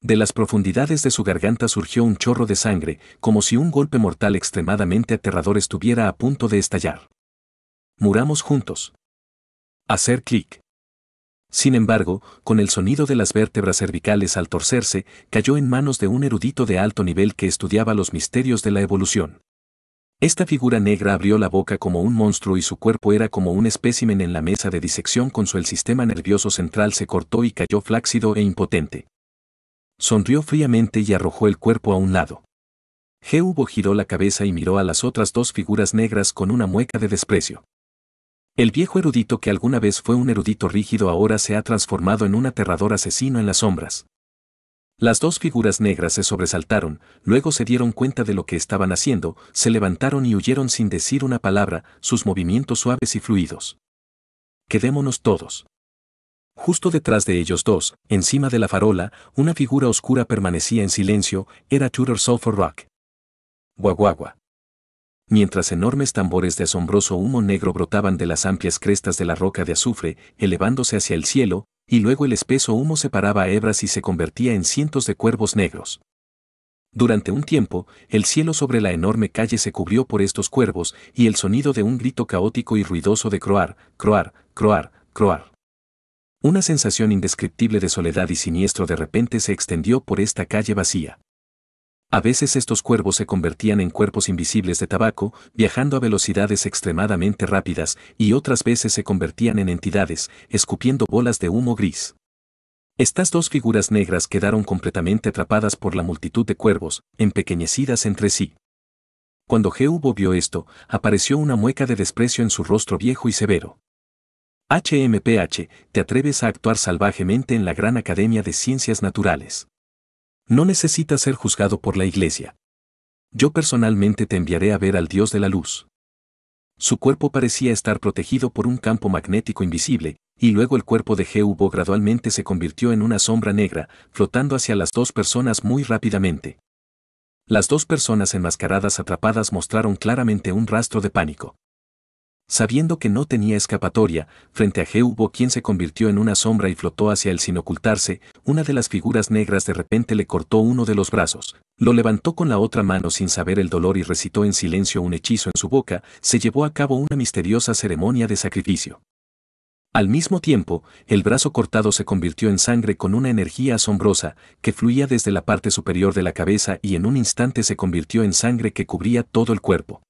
De las profundidades de su garganta surgió un chorro de sangre, como si un golpe mortal extremadamente aterrador estuviera a punto de estallar. Muramos juntos. Hacer clic. Sin embargo, con el sonido de las vértebras cervicales al torcerse, cayó en manos de un erudito de alto nivel que estudiaba los misterios de la evolución. Esta figura negra abrió la boca como un monstruo y su cuerpo era como un espécimen en la mesa de disección con su el sistema nervioso central se cortó y cayó flácido e impotente. Sonrió fríamente y arrojó el cuerpo a un lado. Geubo giró la cabeza y miró a las otras dos figuras negras con una mueca de desprecio. El viejo erudito que alguna vez fue un erudito rígido ahora se ha transformado en un aterrador asesino en las sombras. Las dos figuras negras se sobresaltaron, luego se dieron cuenta de lo que estaban haciendo, se levantaron y huyeron sin decir una palabra, sus movimientos suaves y fluidos. Quedémonos todos. Justo detrás de ellos dos, encima de la farola, una figura oscura permanecía en silencio, era Tudor Sulphur Rock. Guaguagua mientras enormes tambores de asombroso humo negro brotaban de las amplias crestas de la roca de azufre, elevándose hacia el cielo, y luego el espeso humo separaba hebras y se convertía en cientos de cuervos negros. Durante un tiempo, el cielo sobre la enorme calle se cubrió por estos cuervos y el sonido de un grito caótico y ruidoso de croar, croar, croar, croar. Una sensación indescriptible de soledad y siniestro de repente se extendió por esta calle vacía. A veces estos cuervos se convertían en cuerpos invisibles de tabaco, viajando a velocidades extremadamente rápidas, y otras veces se convertían en entidades, escupiendo bolas de humo gris. Estas dos figuras negras quedaron completamente atrapadas por la multitud de cuervos, empequeñecidas entre sí. Cuando Jehubo vio esto, apareció una mueca de desprecio en su rostro viejo y severo. HMPH, te atreves a actuar salvajemente en la gran academia de ciencias naturales. No necesitas ser juzgado por la iglesia. Yo personalmente te enviaré a ver al Dios de la luz. Su cuerpo parecía estar protegido por un campo magnético invisible, y luego el cuerpo de Jehubo gradualmente se convirtió en una sombra negra, flotando hacia las dos personas muy rápidamente. Las dos personas enmascaradas atrapadas mostraron claramente un rastro de pánico. Sabiendo que no tenía escapatoria, frente a Je quien se convirtió en una sombra y flotó hacia él sin ocultarse, una de las figuras negras de repente le cortó uno de los brazos, lo levantó con la otra mano sin saber el dolor y recitó en silencio un hechizo en su boca, se llevó a cabo una misteriosa ceremonia de sacrificio. Al mismo tiempo, el brazo cortado se convirtió en sangre con una energía asombrosa, que fluía desde la parte superior de la cabeza y en un instante se convirtió en sangre que cubría todo el cuerpo.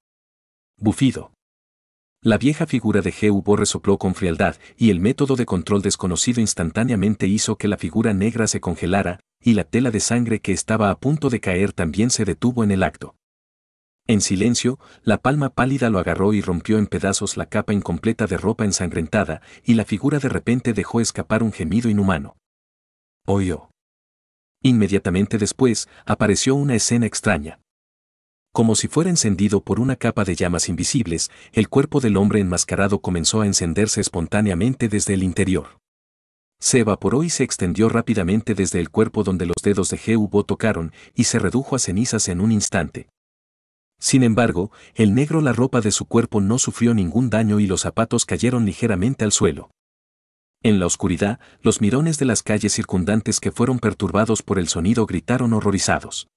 Bufido. La vieja figura de g resopló con frialdad y el método de control desconocido instantáneamente hizo que la figura negra se congelara, y la tela de sangre que estaba a punto de caer también se detuvo en el acto. En silencio, la palma pálida lo agarró y rompió en pedazos la capa incompleta de ropa ensangrentada, y la figura de repente dejó escapar un gemido inhumano. Oyó. Inmediatamente después, apareció una escena extraña. Como si fuera encendido por una capa de llamas invisibles, el cuerpo del hombre enmascarado comenzó a encenderse espontáneamente desde el interior. Se evaporó y se extendió rápidamente desde el cuerpo donde los dedos de hubo tocaron y se redujo a cenizas en un instante. Sin embargo, el negro la ropa de su cuerpo no sufrió ningún daño y los zapatos cayeron ligeramente al suelo. En la oscuridad, los mirones de las calles circundantes que fueron perturbados por el sonido gritaron horrorizados.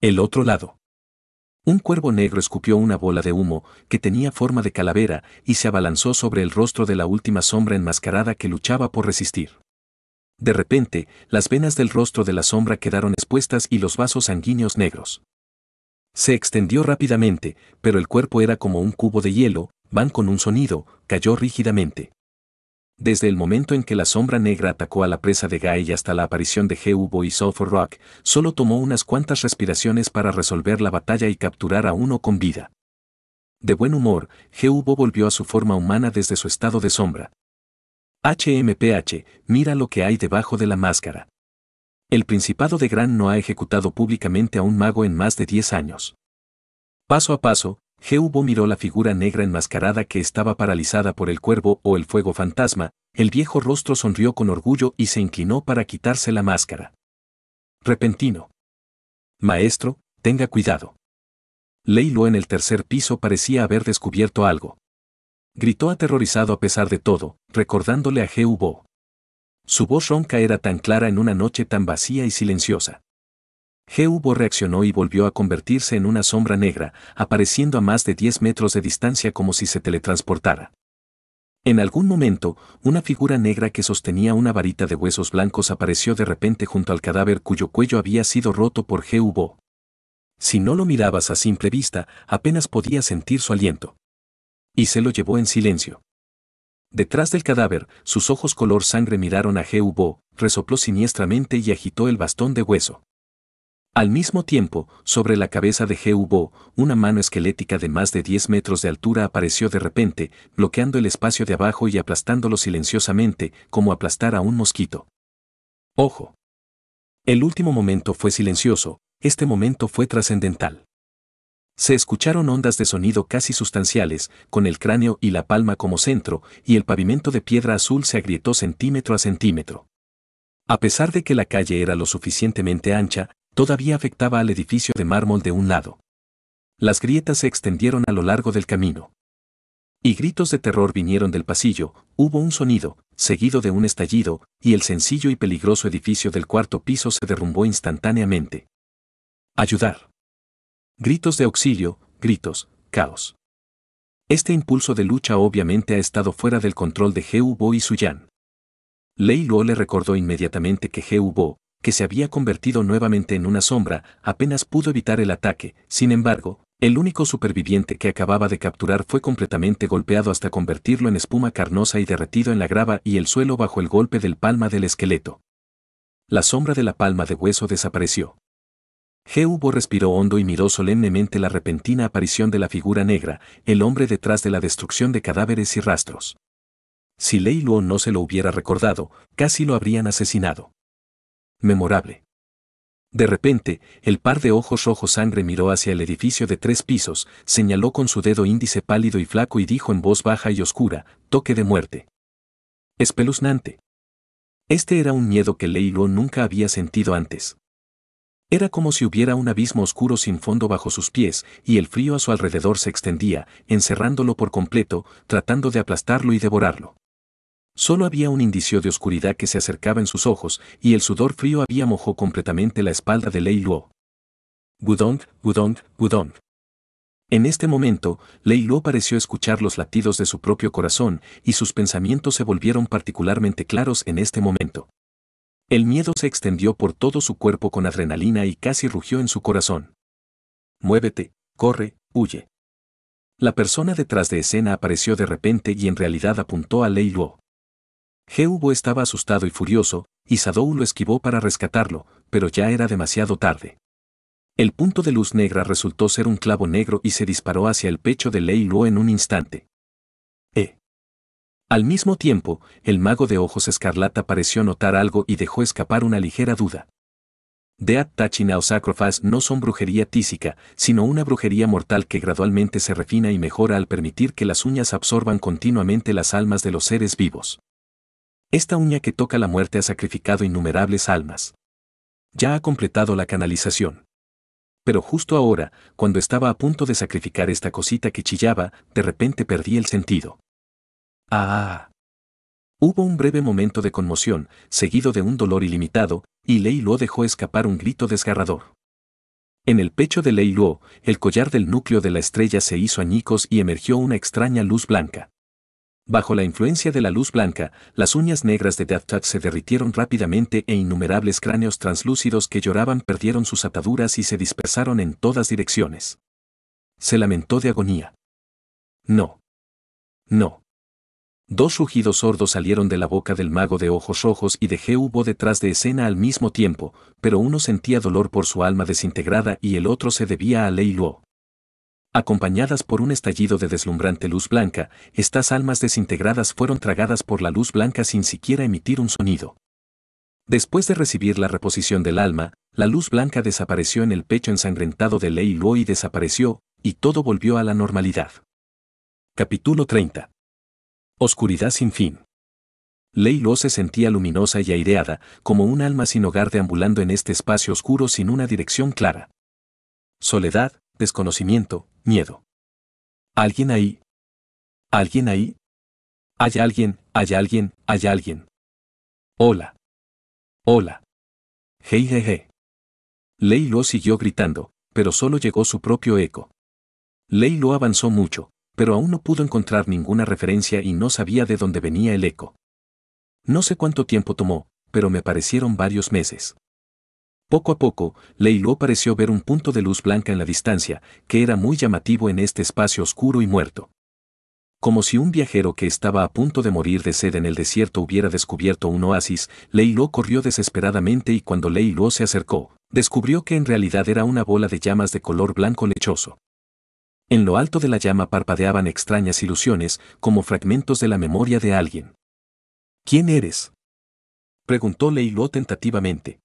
El otro lado. Un cuervo negro escupió una bola de humo, que tenía forma de calavera, y se abalanzó sobre el rostro de la última sombra enmascarada que luchaba por resistir. De repente, las venas del rostro de la sombra quedaron expuestas y los vasos sanguíneos negros. Se extendió rápidamente, pero el cuerpo era como un cubo de hielo, van con un sonido, cayó rígidamente. Desde el momento en que la sombra negra atacó a la presa de Gai hasta la aparición de g y Sulphur Rock, solo tomó unas cuantas respiraciones para resolver la batalla y capturar a uno con vida. De buen humor, g volvió a su forma humana desde su estado de sombra. HMPH, mira lo que hay debajo de la máscara. El Principado de Gran no ha ejecutado públicamente a un mago en más de 10 años. Paso a paso, Jehubo miró la figura negra enmascarada que estaba paralizada por el cuervo o el fuego fantasma, el viejo rostro sonrió con orgullo y se inclinó para quitarse la máscara. Repentino. Maestro, tenga cuidado. Leilo en el tercer piso parecía haber descubierto algo. Gritó aterrorizado a pesar de todo, recordándole a Jehubo. Su voz ronca era tan clara en una noche tan vacía y silenciosa hubo reaccionó y volvió a convertirse en una sombra negra, apareciendo a más de 10 metros de distancia como si se teletransportara. En algún momento, una figura negra que sostenía una varita de huesos blancos apareció de repente junto al cadáver cuyo cuello había sido roto por hubo. Si no lo mirabas a simple vista, apenas podías sentir su aliento. Y se lo llevó en silencio. Detrás del cadáver, sus ojos color sangre miraron a bo resopló siniestramente y agitó el bastón de hueso. Al mismo tiempo, sobre la cabeza de hubo una mano esquelética de más de 10 metros de altura apareció de repente, bloqueando el espacio de abajo y aplastándolo silenciosamente, como aplastar a un mosquito. ¡Ojo! El último momento fue silencioso, este momento fue trascendental. Se escucharon ondas de sonido casi sustanciales, con el cráneo y la palma como centro, y el pavimento de piedra azul se agrietó centímetro a centímetro. A pesar de que la calle era lo suficientemente ancha, todavía afectaba al edificio de mármol de un lado. Las grietas se extendieron a lo largo del camino. Y gritos de terror vinieron del pasillo, hubo un sonido, seguido de un estallido, y el sencillo y peligroso edificio del cuarto piso se derrumbó instantáneamente. Ayudar. Gritos de auxilio, gritos, caos. Este impulso de lucha obviamente ha estado fuera del control de Heubo y Suyan. Lei Luo le recordó inmediatamente que Jehubo que se había convertido nuevamente en una sombra, apenas pudo evitar el ataque, sin embargo, el único superviviente que acababa de capturar fue completamente golpeado hasta convertirlo en espuma carnosa y derretido en la grava y el suelo bajo el golpe del palma del esqueleto. La sombra de la palma de hueso desapareció. Jeubo respiró hondo y miró solemnemente la repentina aparición de la figura negra, el hombre detrás de la destrucción de cadáveres y rastros. Si Lei Luo no se lo hubiera recordado, casi lo habrían asesinado memorable. De repente, el par de ojos rojo sangre miró hacia el edificio de tres pisos, señaló con su dedo índice pálido y flaco y dijo en voz baja y oscura, toque de muerte. Espeluznante. Este era un miedo que Leilo nunca había sentido antes. Era como si hubiera un abismo oscuro sin fondo bajo sus pies, y el frío a su alrededor se extendía, encerrándolo por completo, tratando de aplastarlo y devorarlo. Solo había un indicio de oscuridad que se acercaba en sus ojos, y el sudor frío había mojó completamente la espalda de Lei Luo. Wudong, gudong wudong. En este momento, Lei Luo pareció escuchar los latidos de su propio corazón, y sus pensamientos se volvieron particularmente claros en este momento. El miedo se extendió por todo su cuerpo con adrenalina y casi rugió en su corazón. Muévete, corre, huye. La persona detrás de escena apareció de repente y en realidad apuntó a Lei Luo. Jeubo estaba asustado y furioso, y Sadou lo esquivó para rescatarlo, pero ya era demasiado tarde. El punto de luz negra resultó ser un clavo negro y se disparó hacia el pecho de Lei en un instante. ¡Eh! Al mismo tiempo, el mago de ojos escarlata pareció notar algo y dejó escapar una ligera duda. Dead Tachina o no son brujería tísica, sino una brujería mortal que gradualmente se refina y mejora al permitir que las uñas absorban continuamente las almas de los seres vivos. Esta uña que toca la muerte ha sacrificado innumerables almas. Ya ha completado la canalización. Pero justo ahora, cuando estaba a punto de sacrificar esta cosita que chillaba, de repente perdí el sentido. ¡Ah! Hubo un breve momento de conmoción, seguido de un dolor ilimitado, y Lei Luo dejó escapar un grito desgarrador. En el pecho de Lei Luo, el collar del núcleo de la estrella se hizo añicos y emergió una extraña luz blanca. Bajo la influencia de la luz blanca, las uñas negras de Touch se derritieron rápidamente e innumerables cráneos translúcidos que lloraban perdieron sus ataduras y se dispersaron en todas direcciones. Se lamentó de agonía. No. No. Dos rugidos sordos salieron de la boca del mago de ojos rojos y de G detrás de escena al mismo tiempo, pero uno sentía dolor por su alma desintegrada y el otro se debía a Lei Luo acompañadas por un estallido de deslumbrante luz blanca, estas almas desintegradas fueron tragadas por la luz blanca sin siquiera emitir un sonido. Después de recibir la reposición del alma, la luz blanca desapareció en el pecho ensangrentado de Lei Luo y desapareció, y todo volvió a la normalidad. Capítulo 30. Oscuridad sin fin. Lei Luo se sentía luminosa y aireada, como un alma sin hogar deambulando en este espacio oscuro sin una dirección clara. Soledad, desconocimiento, miedo. ¿Alguien ahí? ¿Alguien ahí? Hay alguien, hay alguien, hay alguien. Hola. Hola. Hey, hey, hey. Leilo siguió gritando, pero solo llegó su propio eco. Leilo avanzó mucho, pero aún no pudo encontrar ninguna referencia y no sabía de dónde venía el eco. No sé cuánto tiempo tomó, pero me parecieron varios meses. Poco a poco, Leiló pareció ver un punto de luz blanca en la distancia, que era muy llamativo en este espacio oscuro y muerto. Como si un viajero que estaba a punto de morir de sed en el desierto hubiera descubierto un oasis, Leiló corrió desesperadamente y cuando Leiló se acercó, descubrió que en realidad era una bola de llamas de color blanco lechoso. En lo alto de la llama parpadeaban extrañas ilusiones, como fragmentos de la memoria de alguien. ¿Quién eres? preguntó Leiló tentativamente.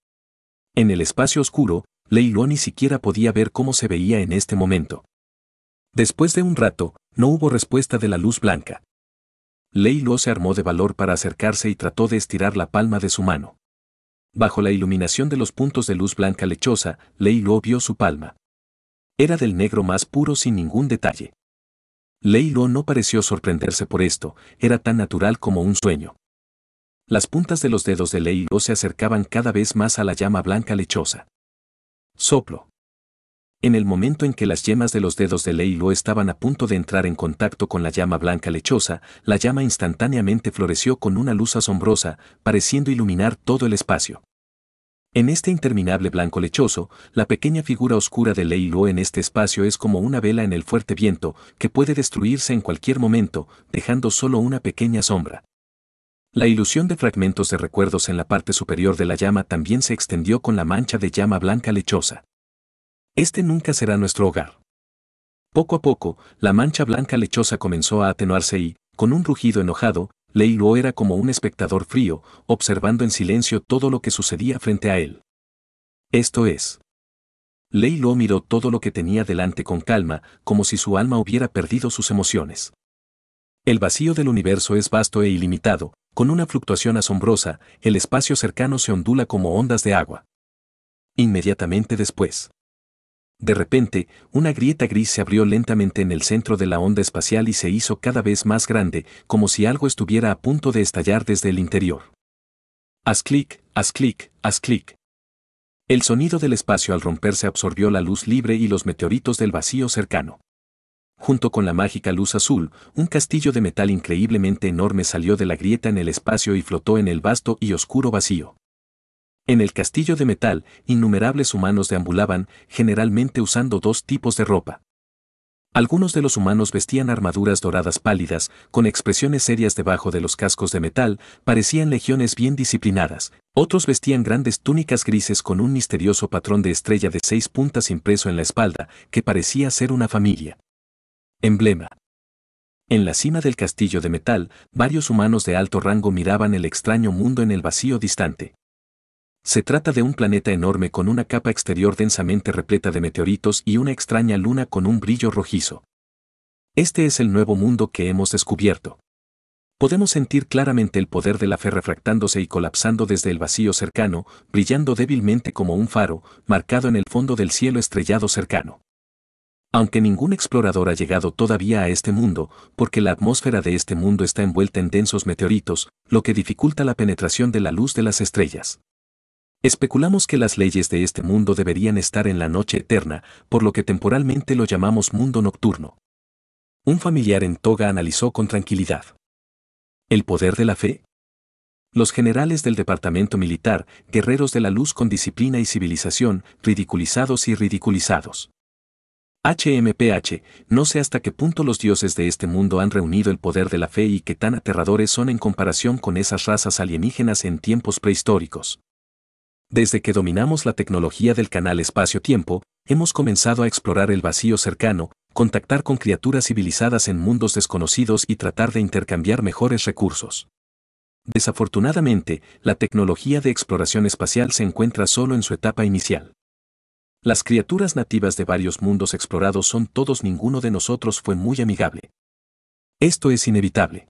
En el espacio oscuro, Luo ni siquiera podía ver cómo se veía en este momento. Después de un rato, no hubo respuesta de la luz blanca. Luo se armó de valor para acercarse y trató de estirar la palma de su mano. Bajo la iluminación de los puntos de luz blanca lechosa, Luo vio su palma. Era del negro más puro sin ningún detalle. Leilo no pareció sorprenderse por esto, era tan natural como un sueño. Las puntas de los dedos de Leilo se acercaban cada vez más a la llama blanca lechosa. Soplo. En el momento en que las yemas de los dedos de Leilo estaban a punto de entrar en contacto con la llama blanca lechosa, la llama instantáneamente floreció con una luz asombrosa, pareciendo iluminar todo el espacio. En este interminable blanco lechoso, la pequeña figura oscura de Leilo en este espacio es como una vela en el fuerte viento, que puede destruirse en cualquier momento, dejando solo una pequeña sombra. La ilusión de fragmentos de recuerdos en la parte superior de la llama también se extendió con la mancha de llama blanca lechosa. Este nunca será nuestro hogar. Poco a poco, la mancha blanca lechosa comenzó a atenuarse y, con un rugido enojado, lo era como un espectador frío, observando en silencio todo lo que sucedía frente a él. Esto es. Leilo miró todo lo que tenía delante con calma, como si su alma hubiera perdido sus emociones. El vacío del universo es vasto e ilimitado, con una fluctuación asombrosa, el espacio cercano se ondula como ondas de agua. Inmediatamente después. De repente, una grieta gris se abrió lentamente en el centro de la onda espacial y se hizo cada vez más grande, como si algo estuviera a punto de estallar desde el interior. Haz clic, haz clic, haz clic. El sonido del espacio al romperse absorbió la luz libre y los meteoritos del vacío cercano junto con la mágica luz azul, un castillo de metal increíblemente enorme salió de la grieta en el espacio y flotó en el vasto y oscuro vacío. En el castillo de metal, innumerables humanos deambulaban, generalmente usando dos tipos de ropa. Algunos de los humanos vestían armaduras doradas pálidas, con expresiones serias debajo de los cascos de metal, parecían legiones bien disciplinadas, otros vestían grandes túnicas grises con un misterioso patrón de estrella de seis puntas impreso en la espalda, que parecía ser una familia. Emblema. En la cima del castillo de metal, varios humanos de alto rango miraban el extraño mundo en el vacío distante. Se trata de un planeta enorme con una capa exterior densamente repleta de meteoritos y una extraña luna con un brillo rojizo. Este es el nuevo mundo que hemos descubierto. Podemos sentir claramente el poder de la fe refractándose y colapsando desde el vacío cercano, brillando débilmente como un faro, marcado en el fondo del cielo estrellado cercano. Aunque ningún explorador ha llegado todavía a este mundo, porque la atmósfera de este mundo está envuelta en densos meteoritos, lo que dificulta la penetración de la luz de las estrellas. Especulamos que las leyes de este mundo deberían estar en la noche eterna, por lo que temporalmente lo llamamos mundo nocturno. Un familiar en toga analizó con tranquilidad. ¿El poder de la fe? Los generales del departamento militar, guerreros de la luz con disciplina y civilización, ridiculizados y ridiculizados. HMPH, no sé hasta qué punto los dioses de este mundo han reunido el poder de la fe y qué tan aterradores son en comparación con esas razas alienígenas en tiempos prehistóricos. Desde que dominamos la tecnología del canal espacio-tiempo, hemos comenzado a explorar el vacío cercano, contactar con criaturas civilizadas en mundos desconocidos y tratar de intercambiar mejores recursos. Desafortunadamente, la tecnología de exploración espacial se encuentra solo en su etapa inicial. Las criaturas nativas de varios mundos explorados son todos ninguno de nosotros fue muy amigable. Esto es inevitable.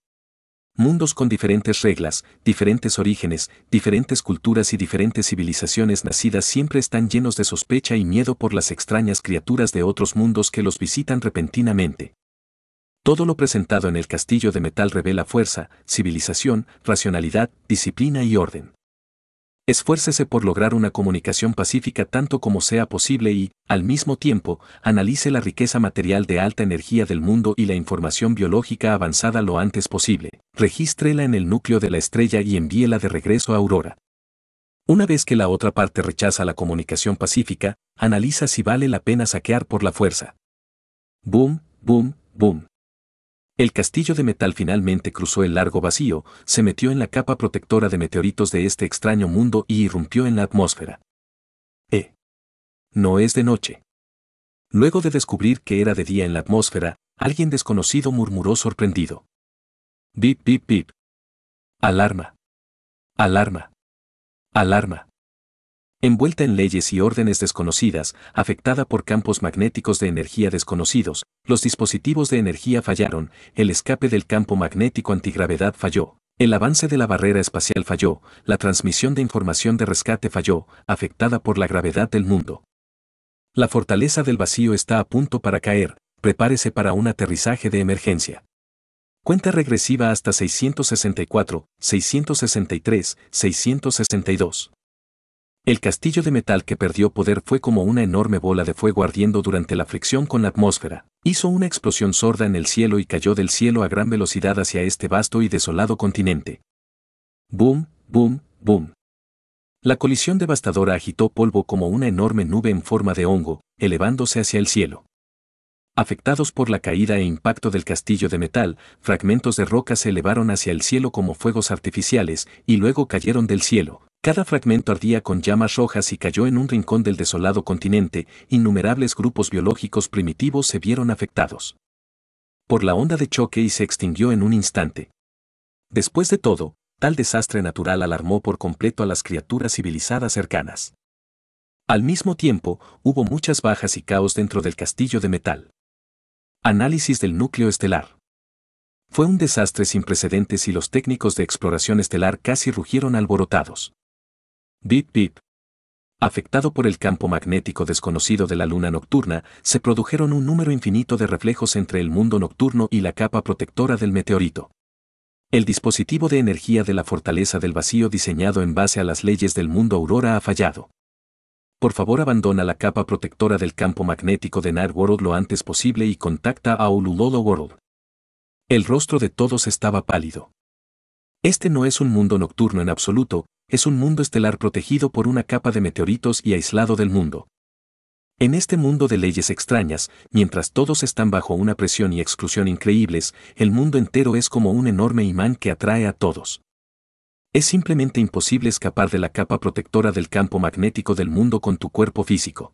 Mundos con diferentes reglas, diferentes orígenes, diferentes culturas y diferentes civilizaciones nacidas siempre están llenos de sospecha y miedo por las extrañas criaturas de otros mundos que los visitan repentinamente. Todo lo presentado en el castillo de metal revela fuerza, civilización, racionalidad, disciplina y orden. Esfuércese por lograr una comunicación pacífica tanto como sea posible y, al mismo tiempo, analice la riqueza material de alta energía del mundo y la información biológica avanzada lo antes posible. Regístrela en el núcleo de la estrella y envíela de regreso a Aurora. Una vez que la otra parte rechaza la comunicación pacífica, analiza si vale la pena saquear por la fuerza. Boom, boom, boom. El castillo de metal finalmente cruzó el largo vacío, se metió en la capa protectora de meteoritos de este extraño mundo y irrumpió en la atmósfera. Eh, No es de noche. Luego de descubrir que era de día en la atmósfera, alguien desconocido murmuró sorprendido. Bip, pip, bip. Alarma. Alarma. Alarma envuelta en leyes y órdenes desconocidas, afectada por campos magnéticos de energía desconocidos, los dispositivos de energía fallaron, el escape del campo magnético antigravedad falló, el avance de la barrera espacial falló, la transmisión de información de rescate falló, afectada por la gravedad del mundo. La fortaleza del vacío está a punto para caer, prepárese para un aterrizaje de emergencia. Cuenta regresiva hasta 664, 663, 662. El castillo de metal que perdió poder fue como una enorme bola de fuego ardiendo durante la fricción con la atmósfera. Hizo una explosión sorda en el cielo y cayó del cielo a gran velocidad hacia este vasto y desolado continente. Boom, boom, boom. La colisión devastadora agitó polvo como una enorme nube en forma de hongo, elevándose hacia el cielo. Afectados por la caída e impacto del castillo de metal, fragmentos de roca se elevaron hacia el cielo como fuegos artificiales y luego cayeron del cielo, cada fragmento ardía con llamas rojas y cayó en un rincón del desolado continente, innumerables grupos biológicos primitivos se vieron afectados. Por la onda de choque y se extinguió en un instante. Después de todo, tal desastre natural alarmó por completo a las criaturas civilizadas cercanas. Al mismo tiempo, hubo muchas bajas y caos dentro del castillo de metal. Análisis del núcleo estelar. Fue un desastre sin precedentes y los técnicos de exploración estelar casi rugieron alborotados. Bip bip. Afectado por el campo magnético desconocido de la luna nocturna, se produjeron un número infinito de reflejos entre el mundo nocturno y la capa protectora del meteorito. El dispositivo de energía de la fortaleza del vacío diseñado en base a las leyes del mundo aurora ha fallado. Por favor abandona la capa protectora del campo magnético de Nar World lo antes posible y contacta a Ululolo World. El rostro de todos estaba pálido. Este no es un mundo nocturno en absoluto, es un mundo estelar protegido por una capa de meteoritos y aislado del mundo. En este mundo de leyes extrañas, mientras todos están bajo una presión y exclusión increíbles, el mundo entero es como un enorme imán que atrae a todos. Es simplemente imposible escapar de la capa protectora del campo magnético del mundo con tu cuerpo físico.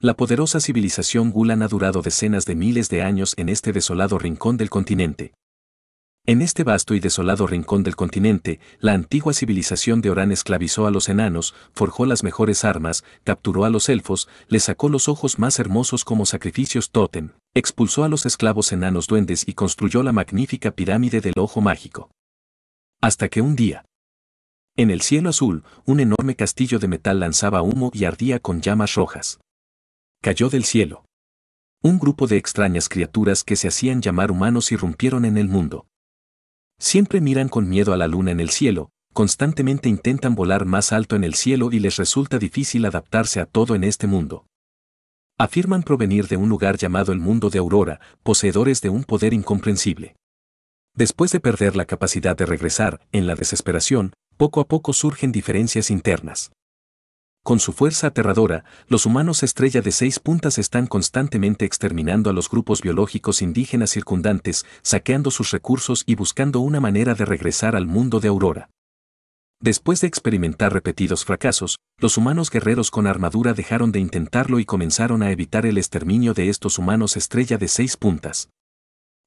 La poderosa civilización Gulan ha durado decenas de miles de años en este desolado rincón del continente. En este vasto y desolado rincón del continente, la antigua civilización de Orán esclavizó a los enanos, forjó las mejores armas, capturó a los elfos, les sacó los ojos más hermosos como sacrificios tótem, expulsó a los esclavos enanos duendes y construyó la magnífica pirámide del ojo mágico. Hasta que un día, en el cielo azul, un enorme castillo de metal lanzaba humo y ardía con llamas rojas. Cayó del cielo. Un grupo de extrañas criaturas que se hacían llamar humanos irrumpieron en el mundo. Siempre miran con miedo a la luna en el cielo, constantemente intentan volar más alto en el cielo y les resulta difícil adaptarse a todo en este mundo. Afirman provenir de un lugar llamado el mundo de Aurora, poseedores de un poder incomprensible. Después de perder la capacidad de regresar, en la desesperación, poco a poco surgen diferencias internas. Con su fuerza aterradora, los humanos estrella de seis puntas están constantemente exterminando a los grupos biológicos indígenas circundantes, saqueando sus recursos y buscando una manera de regresar al mundo de Aurora. Después de experimentar repetidos fracasos, los humanos guerreros con armadura dejaron de intentarlo y comenzaron a evitar el exterminio de estos humanos estrella de seis puntas.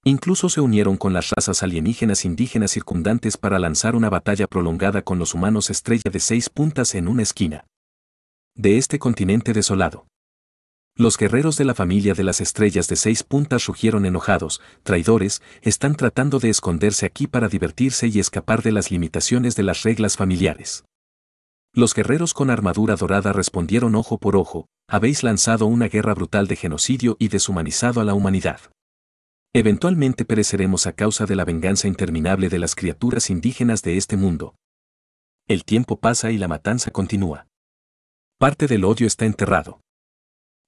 Incluso se unieron con las razas alienígenas indígenas circundantes para lanzar una batalla prolongada con los humanos estrella de seis puntas en una esquina de este continente desolado. Los guerreros de la familia de las estrellas de seis puntas rugieron enojados, traidores, están tratando de esconderse aquí para divertirse y escapar de las limitaciones de las reglas familiares. Los guerreros con armadura dorada respondieron ojo por ojo, habéis lanzado una guerra brutal de genocidio y deshumanizado a la humanidad. Eventualmente pereceremos a causa de la venganza interminable de las criaturas indígenas de este mundo. El tiempo pasa y la matanza continúa parte del odio está enterrado.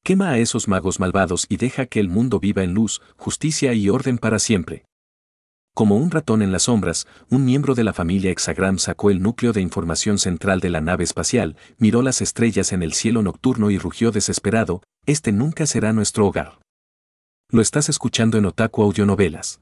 Quema a esos magos malvados y deja que el mundo viva en luz, justicia y orden para siempre. Como un ratón en las sombras, un miembro de la familia Hexagram sacó el núcleo de información central de la nave espacial, miró las estrellas en el cielo nocturno y rugió desesperado, este nunca será nuestro hogar. Lo estás escuchando en Otaku Audionovelas.